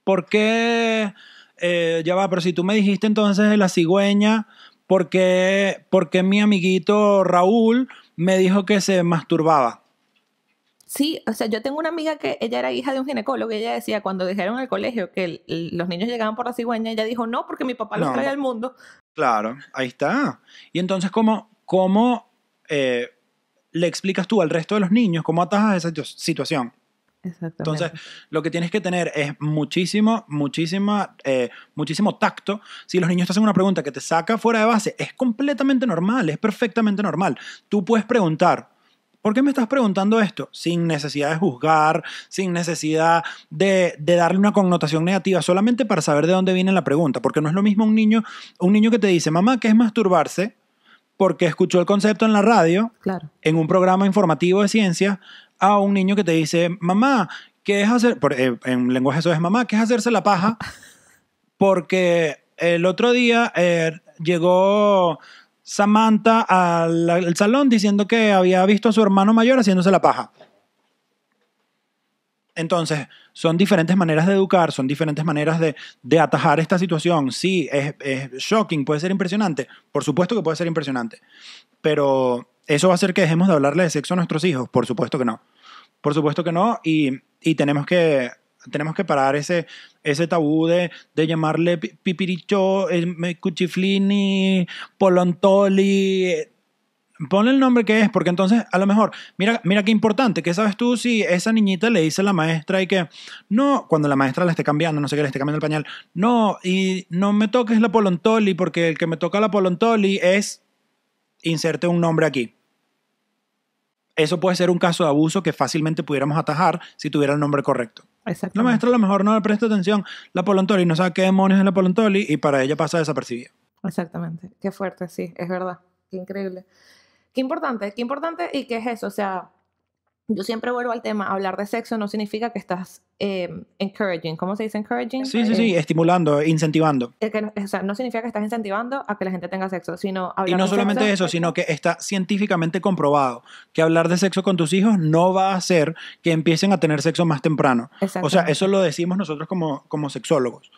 ¿por qué? Eh, ya va, pero si tú me dijiste entonces de la cigüeña, ¿por qué, mi amiguito Raúl me dijo que se masturbaba? Sí, o sea, yo tengo una amiga que ella era hija de un ginecólogo y ella decía, cuando dejaron al colegio que los niños llegaban por la cigüeña, ella dijo, no, porque mi papá los trae al mundo. Claro, ahí está. Y entonces, ¿cómo, cómo eh, le explicas tú al resto de los niños cómo atajas esa situación? Entonces, lo que tienes que tener es muchísimo, muchísima, eh, muchísimo tacto. Si los niños te hacen una pregunta que te saca fuera de base, es completamente normal, es perfectamente normal. Tú puedes preguntar, ¿Por qué me estás preguntando esto? Sin necesidad de juzgar, sin necesidad de, darle una connotación negativa, solamente para saber de dónde viene la pregunta, porque no es lo mismo un niño, un niño que te dice, mamá, ¿qué es masturbarse? Porque escuchó el concepto en la radio, en un programa informativo de ciencia, a un niño que te dice, mamá, ¿qué es hacer? Eh, en lenguaje eso es mamá, ¿qué es hacerse la paja? *laughs* Porque el otro día eh, llegó Samantha al, salón diciendo que había visto a su hermano mayor haciéndose la paja. Entonces, son diferentes maneras de educar, son diferentes maneras de, atajar esta situación. Sí, es, shocking, puede ser impresionante. Por supuesto que puede ser impresionante. Pero eso va a hacer que dejemos de hablarle de sexo a nuestros hijos. Por supuesto que no. Por supuesto que no. y tenemos que tenemos que parar ese, ese tabú de, llamarle pipiricho, eh, cuchiflini, polontoli. Eh. Ponle el nombre que es, porque entonces a lo mejor, mira, mira qué importante, ¿qué sabes tú si esa niñita le dice a la maestra y que, no, cuando la maestra la esté cambiando, no sé qué, le esté cambiando el pañal, no, y no me toques la polontoli, porque el que me toca la polontoli es, inserte un nombre aquí eso puede ser un caso de abuso que fácilmente pudiéramos atajar si tuviera el nombre correcto. La maestra a lo mejor no le presta atención. La polontoli, no sabe qué demonios es la polontoli y para ella pasa desapercibida. Exactamente. Qué fuerte, sí, es verdad. Qué increíble. Qué importante, qué importante y qué es eso. O sea, yo siempre vuelvo al tema, hablar de sexo no significa que estás em, encouraging, ¿cómo se dice encouraging? Sí, sí, sí, eh, estimulando, incentivando. o sea, no significa que estás incentivando a que la gente tenga sexo, sino Y no solamente eso, sino que está científicamente comprobado que hablar de sexo con tus hijos no va a hacer que empiecen a tener sexo más temprano. O sea, eso lo decimos nosotros como, sexólogos.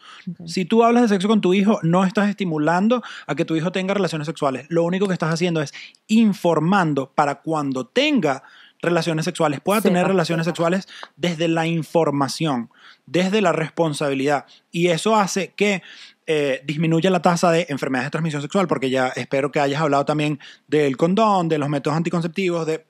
Si tú hablas de sexo con tu hijo, no estás estimulando a que tu hijo tenga relaciones sexuales. Lo único que estás haciendo es informando para cuando tenga relaciones sexuales, pueda tener relaciones sexuales desde la información, desde la responsabilidad. Y eso hace que eh, disminuya la tasa de enfermedades de transmisión sexual, porque ya espero que hayas hablado también del condón, de los métodos anticonceptivos, de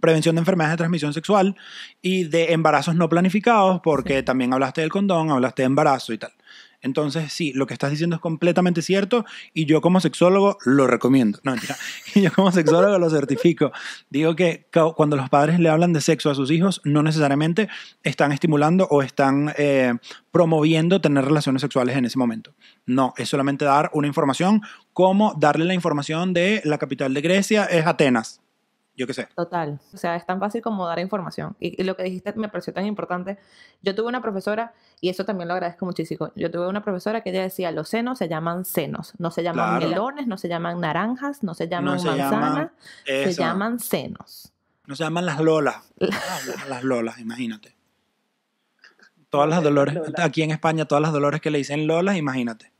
prevención de enfermedades de transmisión sexual y de embarazos no planificados, porque también hablaste del condón, hablaste de embarazo y tal. Entonces, sí, lo que estás diciendo es completamente cierto y yo como sexólogo lo recomiendo. No, mentira. *laughs* yo como sexólogo lo certifico. Digo que cuando los padres le hablan de sexo a sus hijos, no necesariamente están estimulando o están eh, promoviendo tener relaciones sexuales en ese momento. No, es solamente dar una información como darle la información de la capital de Grecia es Atenas yo qué sé. Total. O sea, es tan fácil como dar información. Y, lo que dijiste me pareció tan importante. Yo tuve una profesora, y eso también lo agradezco muchísimo, yo tuve una profesora que ella decía, los senos se llaman senos, no se llaman melones, no se llaman naranjas, no se llaman manzanas, se, llaman senos. No se llaman las lolas. *laughs* Ah, las, lolas, imagínate. Todas las dolores, aquí en España, todas las dolores que le dicen lolas, imagínate.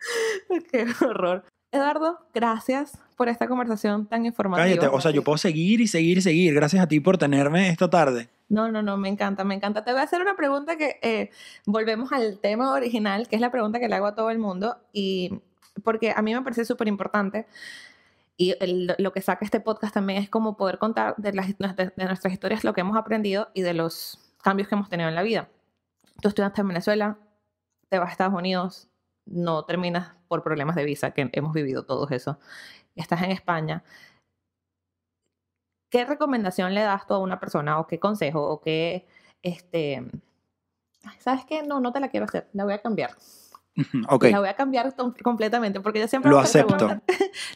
*laughs* Qué horror. Eduardo, gracias por esta conversación tan informativa. Cállate, o sea, yo puedo seguir y seguir y seguir. Gracias a ti por tenerme esta tarde. No, no, no, me encanta, me encanta. Te voy a hacer una pregunta que eh, volvemos al tema original, que es la pregunta que le hago a todo el mundo, y porque a mí me parece súper importante. Y lo que saca este podcast también es como poder contar de, las, de, nuestras historias lo que hemos aprendido y de los cambios que hemos tenido en la vida. Tú estudiaste en Venezuela, te vas a Estados Unidos, no terminas por problemas de visa, que hemos vivido todos eso estás en España, ¿qué recomendación le das a una persona o qué consejo o qué, este, ¿sabes qué? No, no te la quiero hacer, la voy a cambiar. *laughs* La voy a cambiar completamente porque yo siempre... Lo acepto.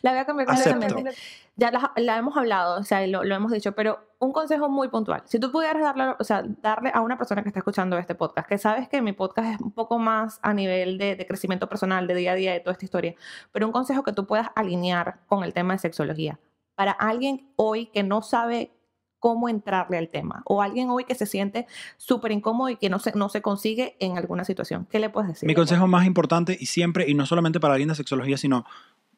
la voy a cambiar completamente. Ya la, hemos hablado, o sea, lo, hemos dicho, pero un consejo muy puntual. Si tú pudieras darle, o sea, darle a una persona que está escuchando este podcast, que sabes que mi podcast es un poco más a nivel de, de crecimiento personal, de día a día, de toda esta historia, pero un consejo que tú puedas alinear con el tema de sexología. Para alguien hoy que no sabe cómo entrarle al tema. O alguien hoy que se siente súper incómodo y que no se, no se consigue en alguna situación. ¿Qué le puedes decir? Mi consejo más importante y siempre, y no solamente para alguien de sexología, sino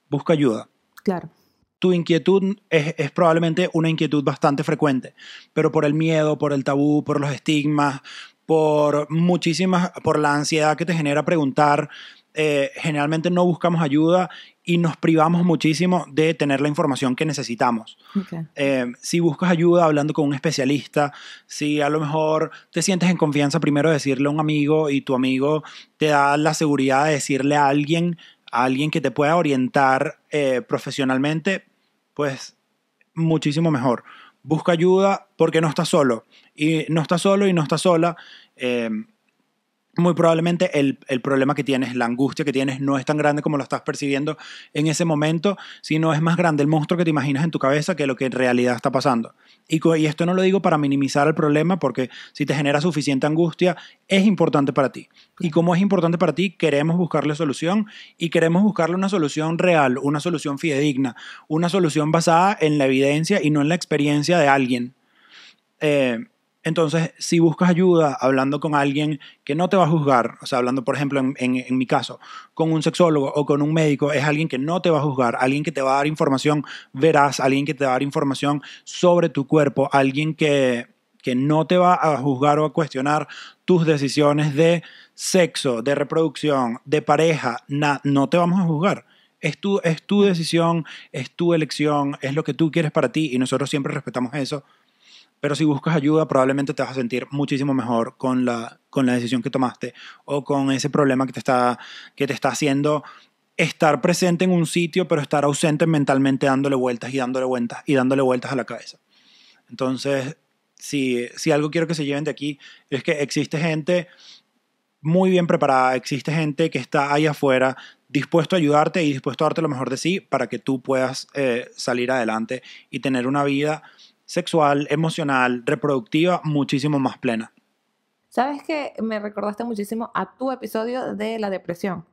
busca ayuda. Claro. Tu inquietud es, probablemente una inquietud bastante frecuente, pero por el miedo, por el tabú, por los estigmas, por muchísimas, por la ansiedad que te genera preguntar, eh, generalmente no buscamos ayuda y nos privamos muchísimo de tener la información que necesitamos. Eh, si buscas ayuda hablando con un especialista, si a lo mejor te sientes en confianza primero decirle a un amigo y tu amigo te da la seguridad de decirle a alguien, a alguien que te pueda orientar eh, profesionalmente, pues muchísimo mejor. Busca ayuda porque no estás solo. Y no estás solo y no estás sola. Eh, muy probablemente el, problema que tienes, la angustia que tienes, no es tan grande como lo estás percibiendo en ese momento, sino es más grande el monstruo que te imaginas en tu cabeza que lo que en realidad está pasando. Y, y esto no lo digo para minimizar el problema, porque si te genera suficiente angustia, es importante para ti. Y como es importante para ti, queremos buscarle solución y queremos buscarle una solución real, una solución fidedigna, una solución basada en la evidencia y no en la experiencia de alguien. Eh, entonces, si buscas ayuda hablando con alguien que no te va a juzgar, o sea, hablando, por ejemplo, en, mi caso, con un sexólogo o con un médico, es alguien que no te va a juzgar, alguien que te va a dar información veraz, alguien que te va a dar información sobre tu cuerpo, alguien que, que no te va a juzgar o a cuestionar tus decisiones de sexo, de reproducción, de pareja, no te vamos a juzgar. Es tu, es tu decisión, es tu elección, es lo que tú quieres para ti y nosotros siempre respetamos eso pero si buscas ayuda probablemente te vas a sentir muchísimo mejor con la, con la decisión que tomaste o con ese problema que te está, que te está haciendo estar presente en un sitio, pero estar ausente mentalmente dándole vueltas y dándole vueltas y dándole vueltas a la cabeza. Entonces, si, algo quiero que se lleven de aquí, es que existe gente muy bien preparada, existe gente que está ahí afuera dispuesto a ayudarte y dispuesto a darte lo mejor de sí para que tú puedas eh, salir adelante y tener una vida sexual, emocional, reproductiva muchísimo más plena. ¿Sabes que me recordaste muchísimo a tu episodio de la depresión?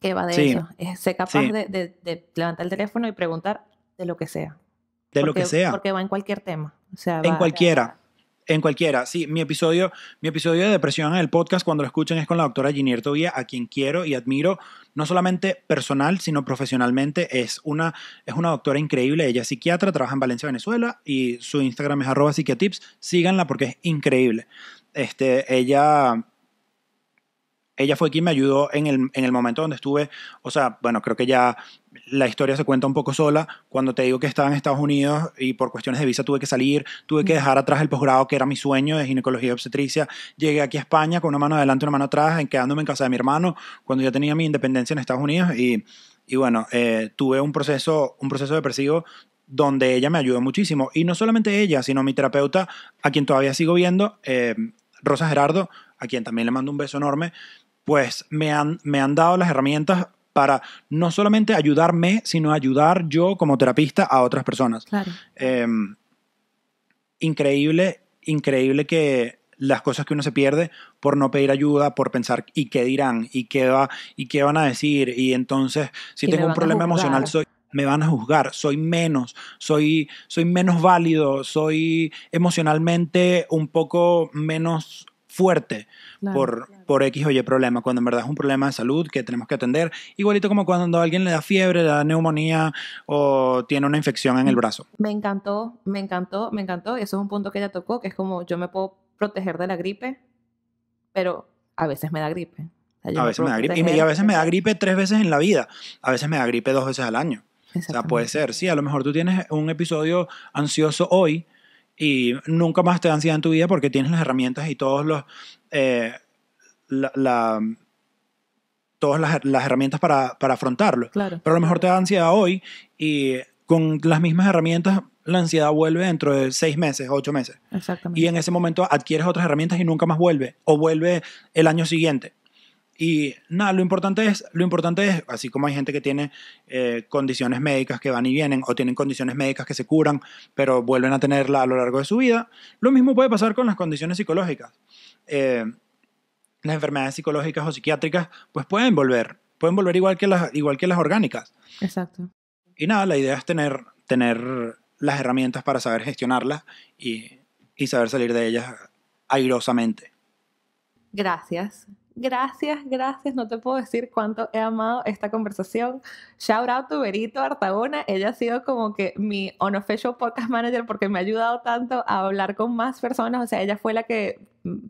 Que va de eso. Es ser capaz de, levantar el teléfono y preguntar de lo que sea. De lo que sea. Porque va en cualquier tema. O sea, en cualquiera. En cualquiera, sí, mi episodio, mi episodio de depresión en el podcast, cuando lo escuchen, es con la doctora Ginier Tobía, a quien quiero y admiro, no solamente personal, sino profesionalmente. Es una, es una doctora increíble, ella es psiquiatra, trabaja en Valencia, Venezuela, y su Instagram es arroba psiquiatips. Síganla porque es increíble. Este, ella ella fue quien me ayudó en el, en el, momento donde estuve, o sea, bueno, creo que ya la historia se cuenta un poco sola. Cuando te digo que estaba en Estados Unidos y por cuestiones de visa tuve que salir, tuve que dejar atrás el posgrado que era mi sueño de ginecología y obstetricia. Llegué aquí a España con una mano adelante, y una mano atrás, en quedándome en casa de mi hermano cuando ya tenía mi independencia en Estados Unidos y, y bueno, eh, tuve un proceso, un proceso depresivo donde ella me ayudó muchísimo. Y no solamente ella, sino mi terapeuta, a quien todavía sigo viendo, eh, Rosa Gerardo, a quien también le mando un beso enorme, pues me han, me han dado las herramientas para no solamente ayudarme, sino ayudar yo como terapista a otras personas. Claro. Em, increíble, increíble que las cosas que uno se pierde por no pedir ayuda, por pensar y qué dirán, y qué y qué van a decir, y entonces si tengo un problema emocional soy me van a juzgar, soy menos, soy, soy menos válido, soy emocionalmente un poco menos fuerte por, por X o Y problema, cuando en verdad es un problema de salud que tenemos que atender, igualito como cuando alguien le da fiebre, le da neumonía o tiene una infección en el brazo. Me encantó, me encantó, me encantó, y eso es un punto que ella tocó, que es como yo me puedo proteger de la gripe, pero a veces me da gripe. a veces me, da gripe, y, a veces me da gripe tres veces en la vida, a veces me da gripe dos veces al año. O sea, puede ser, sí, a lo mejor tú tienes un episodio ansioso hoy y nunca más te da ansiedad en tu vida porque tienes las herramientas y todos los eh, la, todas las, herramientas para, para afrontarlo. Pero a lo mejor te da ansiedad hoy y con las mismas herramientas la ansiedad vuelve dentro de seis meses, ocho meses. Exactamente. Y en ese momento adquieres otras herramientas y nunca más vuelve o vuelve el año siguiente. Y nada, lo importante es, lo importante es, así como hay gente que tiene eh, condiciones médicas que van y vienen, o tienen condiciones médicas que se curan, pero vuelven a tenerla a lo largo de su vida, lo mismo puede pasar con las condiciones psicológicas. Eh, las enfermedades psicológicas o psiquiátricas, pues pueden volver, pueden volver igual que las, igual que las orgánicas. Exacto. Y nada, la idea es tener, tener las herramientas para saber gestionarlas y, saber salir de ellas airosamente. Gracias. Gracias, gracias. No te puedo decir cuánto he amado esta conversación. Shout out to Berito Artagona. Ella ha sido como que mi unofficial podcast manager porque me ha ayudado tanto a hablar con más personas. O sea, ella fue la que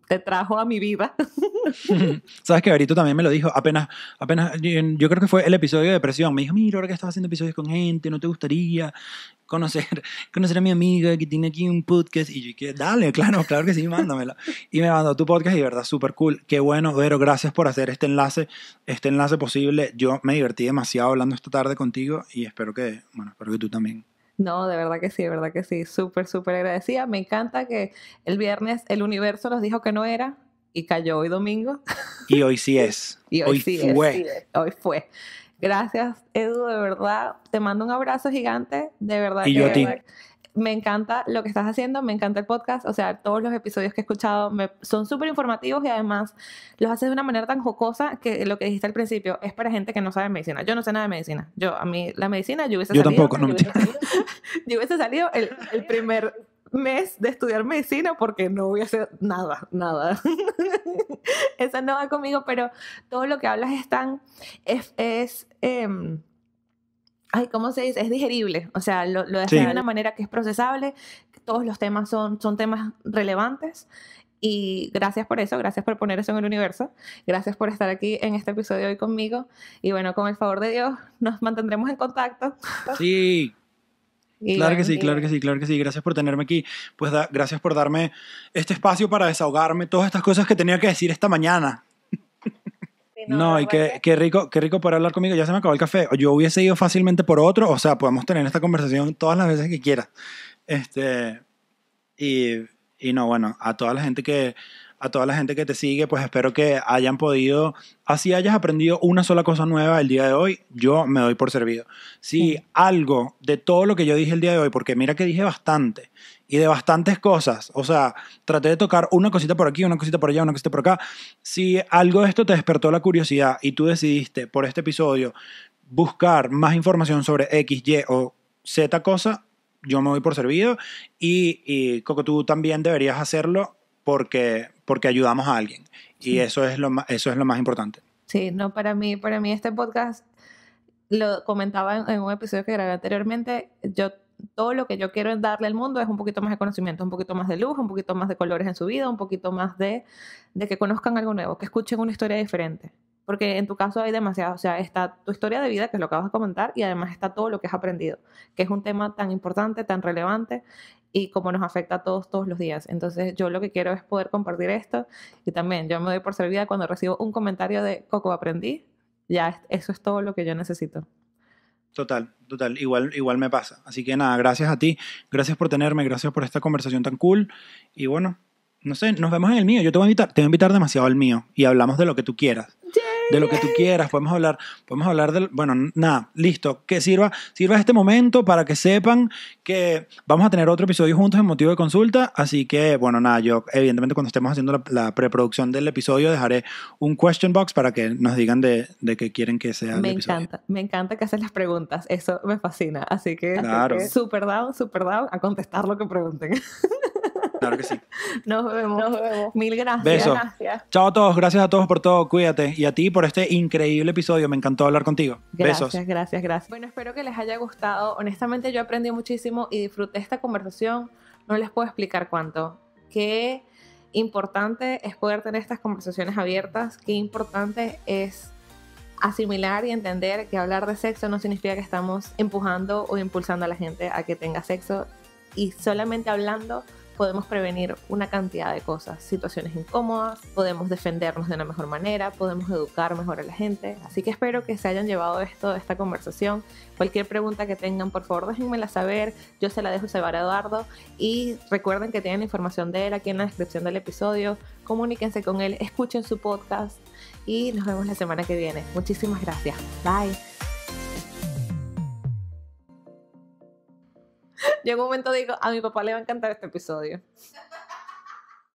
te trajo a mi vida. *laughs* *laughs* Sabes que Berito también me lo dijo, apenas, apenas, yo creo que fue el episodio de depresión, me dijo, mira, ahora que estás haciendo episodios con gente, no te gustaría conocer, *laughs* conocer a mi amiga que tiene aquí un podcast, y yo dije dale, claro, claro que sí, mándamela. y me mandó tu podcast y verdad, súper cool, qué bueno, Vero, gracias por hacer este enlace, este enlace posible, yo me divertí demasiado hablando esta tarde contigo y espero que, bueno, espero que tú también. No, de verdad que sí, de verdad que sí. Súper, súper agradecida. Me encanta que el viernes el universo nos dijo que no era y cayó hoy domingo. Y hoy sí es. *laughs* y hoy, sí fue. Es, Hoy fue. Gracias, Edu, de verdad. Te mando un abrazo gigante, de verdad. Y yo a me encanta lo que estás haciendo, me encanta el podcast, o sea, todos los episodios que he escuchado son súper informativos y además los haces de una manera tan jocosa que lo que dijiste al principio es para gente que no sabe medicina. Yo no sé nada de medicina. Yo, a mí, la medicina, yo hubiese salido... yo tampoco, no Yo hubiese salido *laughs* el, primer mes de estudiar medicina porque no voy a hacer nada, nada. *laughs* Eso no va conmigo, pero todo lo que hablas es tan... es... Em, ay, ¿cómo se dice? Es digerible, o sea, lo, lo de una manera que es procesable, todos los temas son, son temas relevantes y gracias por eso, gracias por poner eso en el universo, gracias por estar aquí en este episodio hoy conmigo y bueno, con el favor de Dios nos mantendremos en contacto. Sí. claro que sí, claro que sí, claro que sí. Gracias por tenerme aquí. Pues gracias por darme este espacio para desahogarme todas estas cosas que tenía que decir esta mañana no, y qué, rico, qué rico poder hablar conmigo. Ya se me acabó el café. Yo hubiese ido fácilmente por otro. O sea, podemos tener esta conversación todas las veces que quieras. Este, y, no, bueno, a toda la gente que a toda la gente que te sigue, pues espero que hayan podido, así hayas aprendido una sola cosa nueva el día de hoy, yo me doy por servido. Si algo de todo lo que yo dije el día de hoy, porque mira que dije bastante, y de bastantes cosas. O sea, traté de tocar una cosita por aquí, una cosita por allá, una cosita por acá. Si algo de esto te despertó la curiosidad y tú decidiste por este episodio buscar más información sobre X, Y o Z cosa, yo me voy por servido y, y Coco, tú también deberías hacerlo porque, porque ayudamos a alguien. Y eso, es lo, eso es lo más importante. Sí, no, para mí, para mí este podcast, lo comentaba en, un episodio que grabé anteriormente, yo todo lo que yo quiero darle al mundo es un poquito más de conocimiento, un poquito más de luz, un poquito más de colores en su vida, un poquito más de, que conozcan algo nuevo, que escuchen una historia diferente. Porque en tu caso hay demasiado, o sea, está tu historia de vida, que es lo que vas a comentar, y además está todo lo que has aprendido, que es un tema tan importante, tan relevante, y como nos afecta a todos todos los días. Entonces yo lo que quiero es poder compartir esto, y también yo me doy por servida cuando recibo un comentario de Coco, aprendí, ya eso es todo lo que yo necesito. Total, total. Igual, igual me pasa. Así que nada, gracias a ti. Gracias por tenerme. Gracias por esta conversación tan cool. Y bueno, no sé, nos vemos en el mío. Yo te voy a invitar. Te voy a invitar demasiado al mío. Y hablamos de lo que tú quieras de lo que tú quieras, podemos hablar, podemos hablar del, bueno, nada, listo, que sirva, sirva este momento para que sepan que vamos a tener otro episodio juntos en motivo de consulta, así que, bueno, nada, yo evidentemente cuando estemos haciendo la, preproducción del episodio dejaré un question box para que nos digan de, de qué quieren que sea. Me encanta, me encanta que haces las preguntas, eso me fascina, así que, claro. super dado super dado a contestar lo que pregunten. *laughs* Claro que sí. *laughs* Nos vemos. Nos vemos. Mil gracias. Besos. Gracias. Chao a todos. Gracias a todos por todo. Cuídate. Y a ti por este increíble episodio. Me encantó hablar contigo. Gracias, Gracias, gracias. Bueno, espero que les haya gustado. Honestamente, yo aprendí muchísimo y disfruté esta conversación. No les puedo explicar cuánto. Qué importante es poder tener estas conversaciones abiertas. Qué importante es asimilar y entender que hablar de sexo no significa que estamos empujando o impulsando a la gente a que tenga sexo y solamente hablando podemos prevenir una cantidad de cosas, situaciones incómodas, podemos defendernos de una mejor manera, podemos educar mejor a la gente. Así que espero que se hayan llevado esto, esta conversación. Cualquier pregunta que tengan, por favor, déjenmela saber. Yo se la dejo saber a Eduardo y recuerden que tienen información de él aquí en la descripción del episodio. Comuníquense con él, escuchen su podcast y nos vemos la semana que viene. Muchísimas gracias. Bye. en un momento digo, a mi papá le va a encantar este episodio.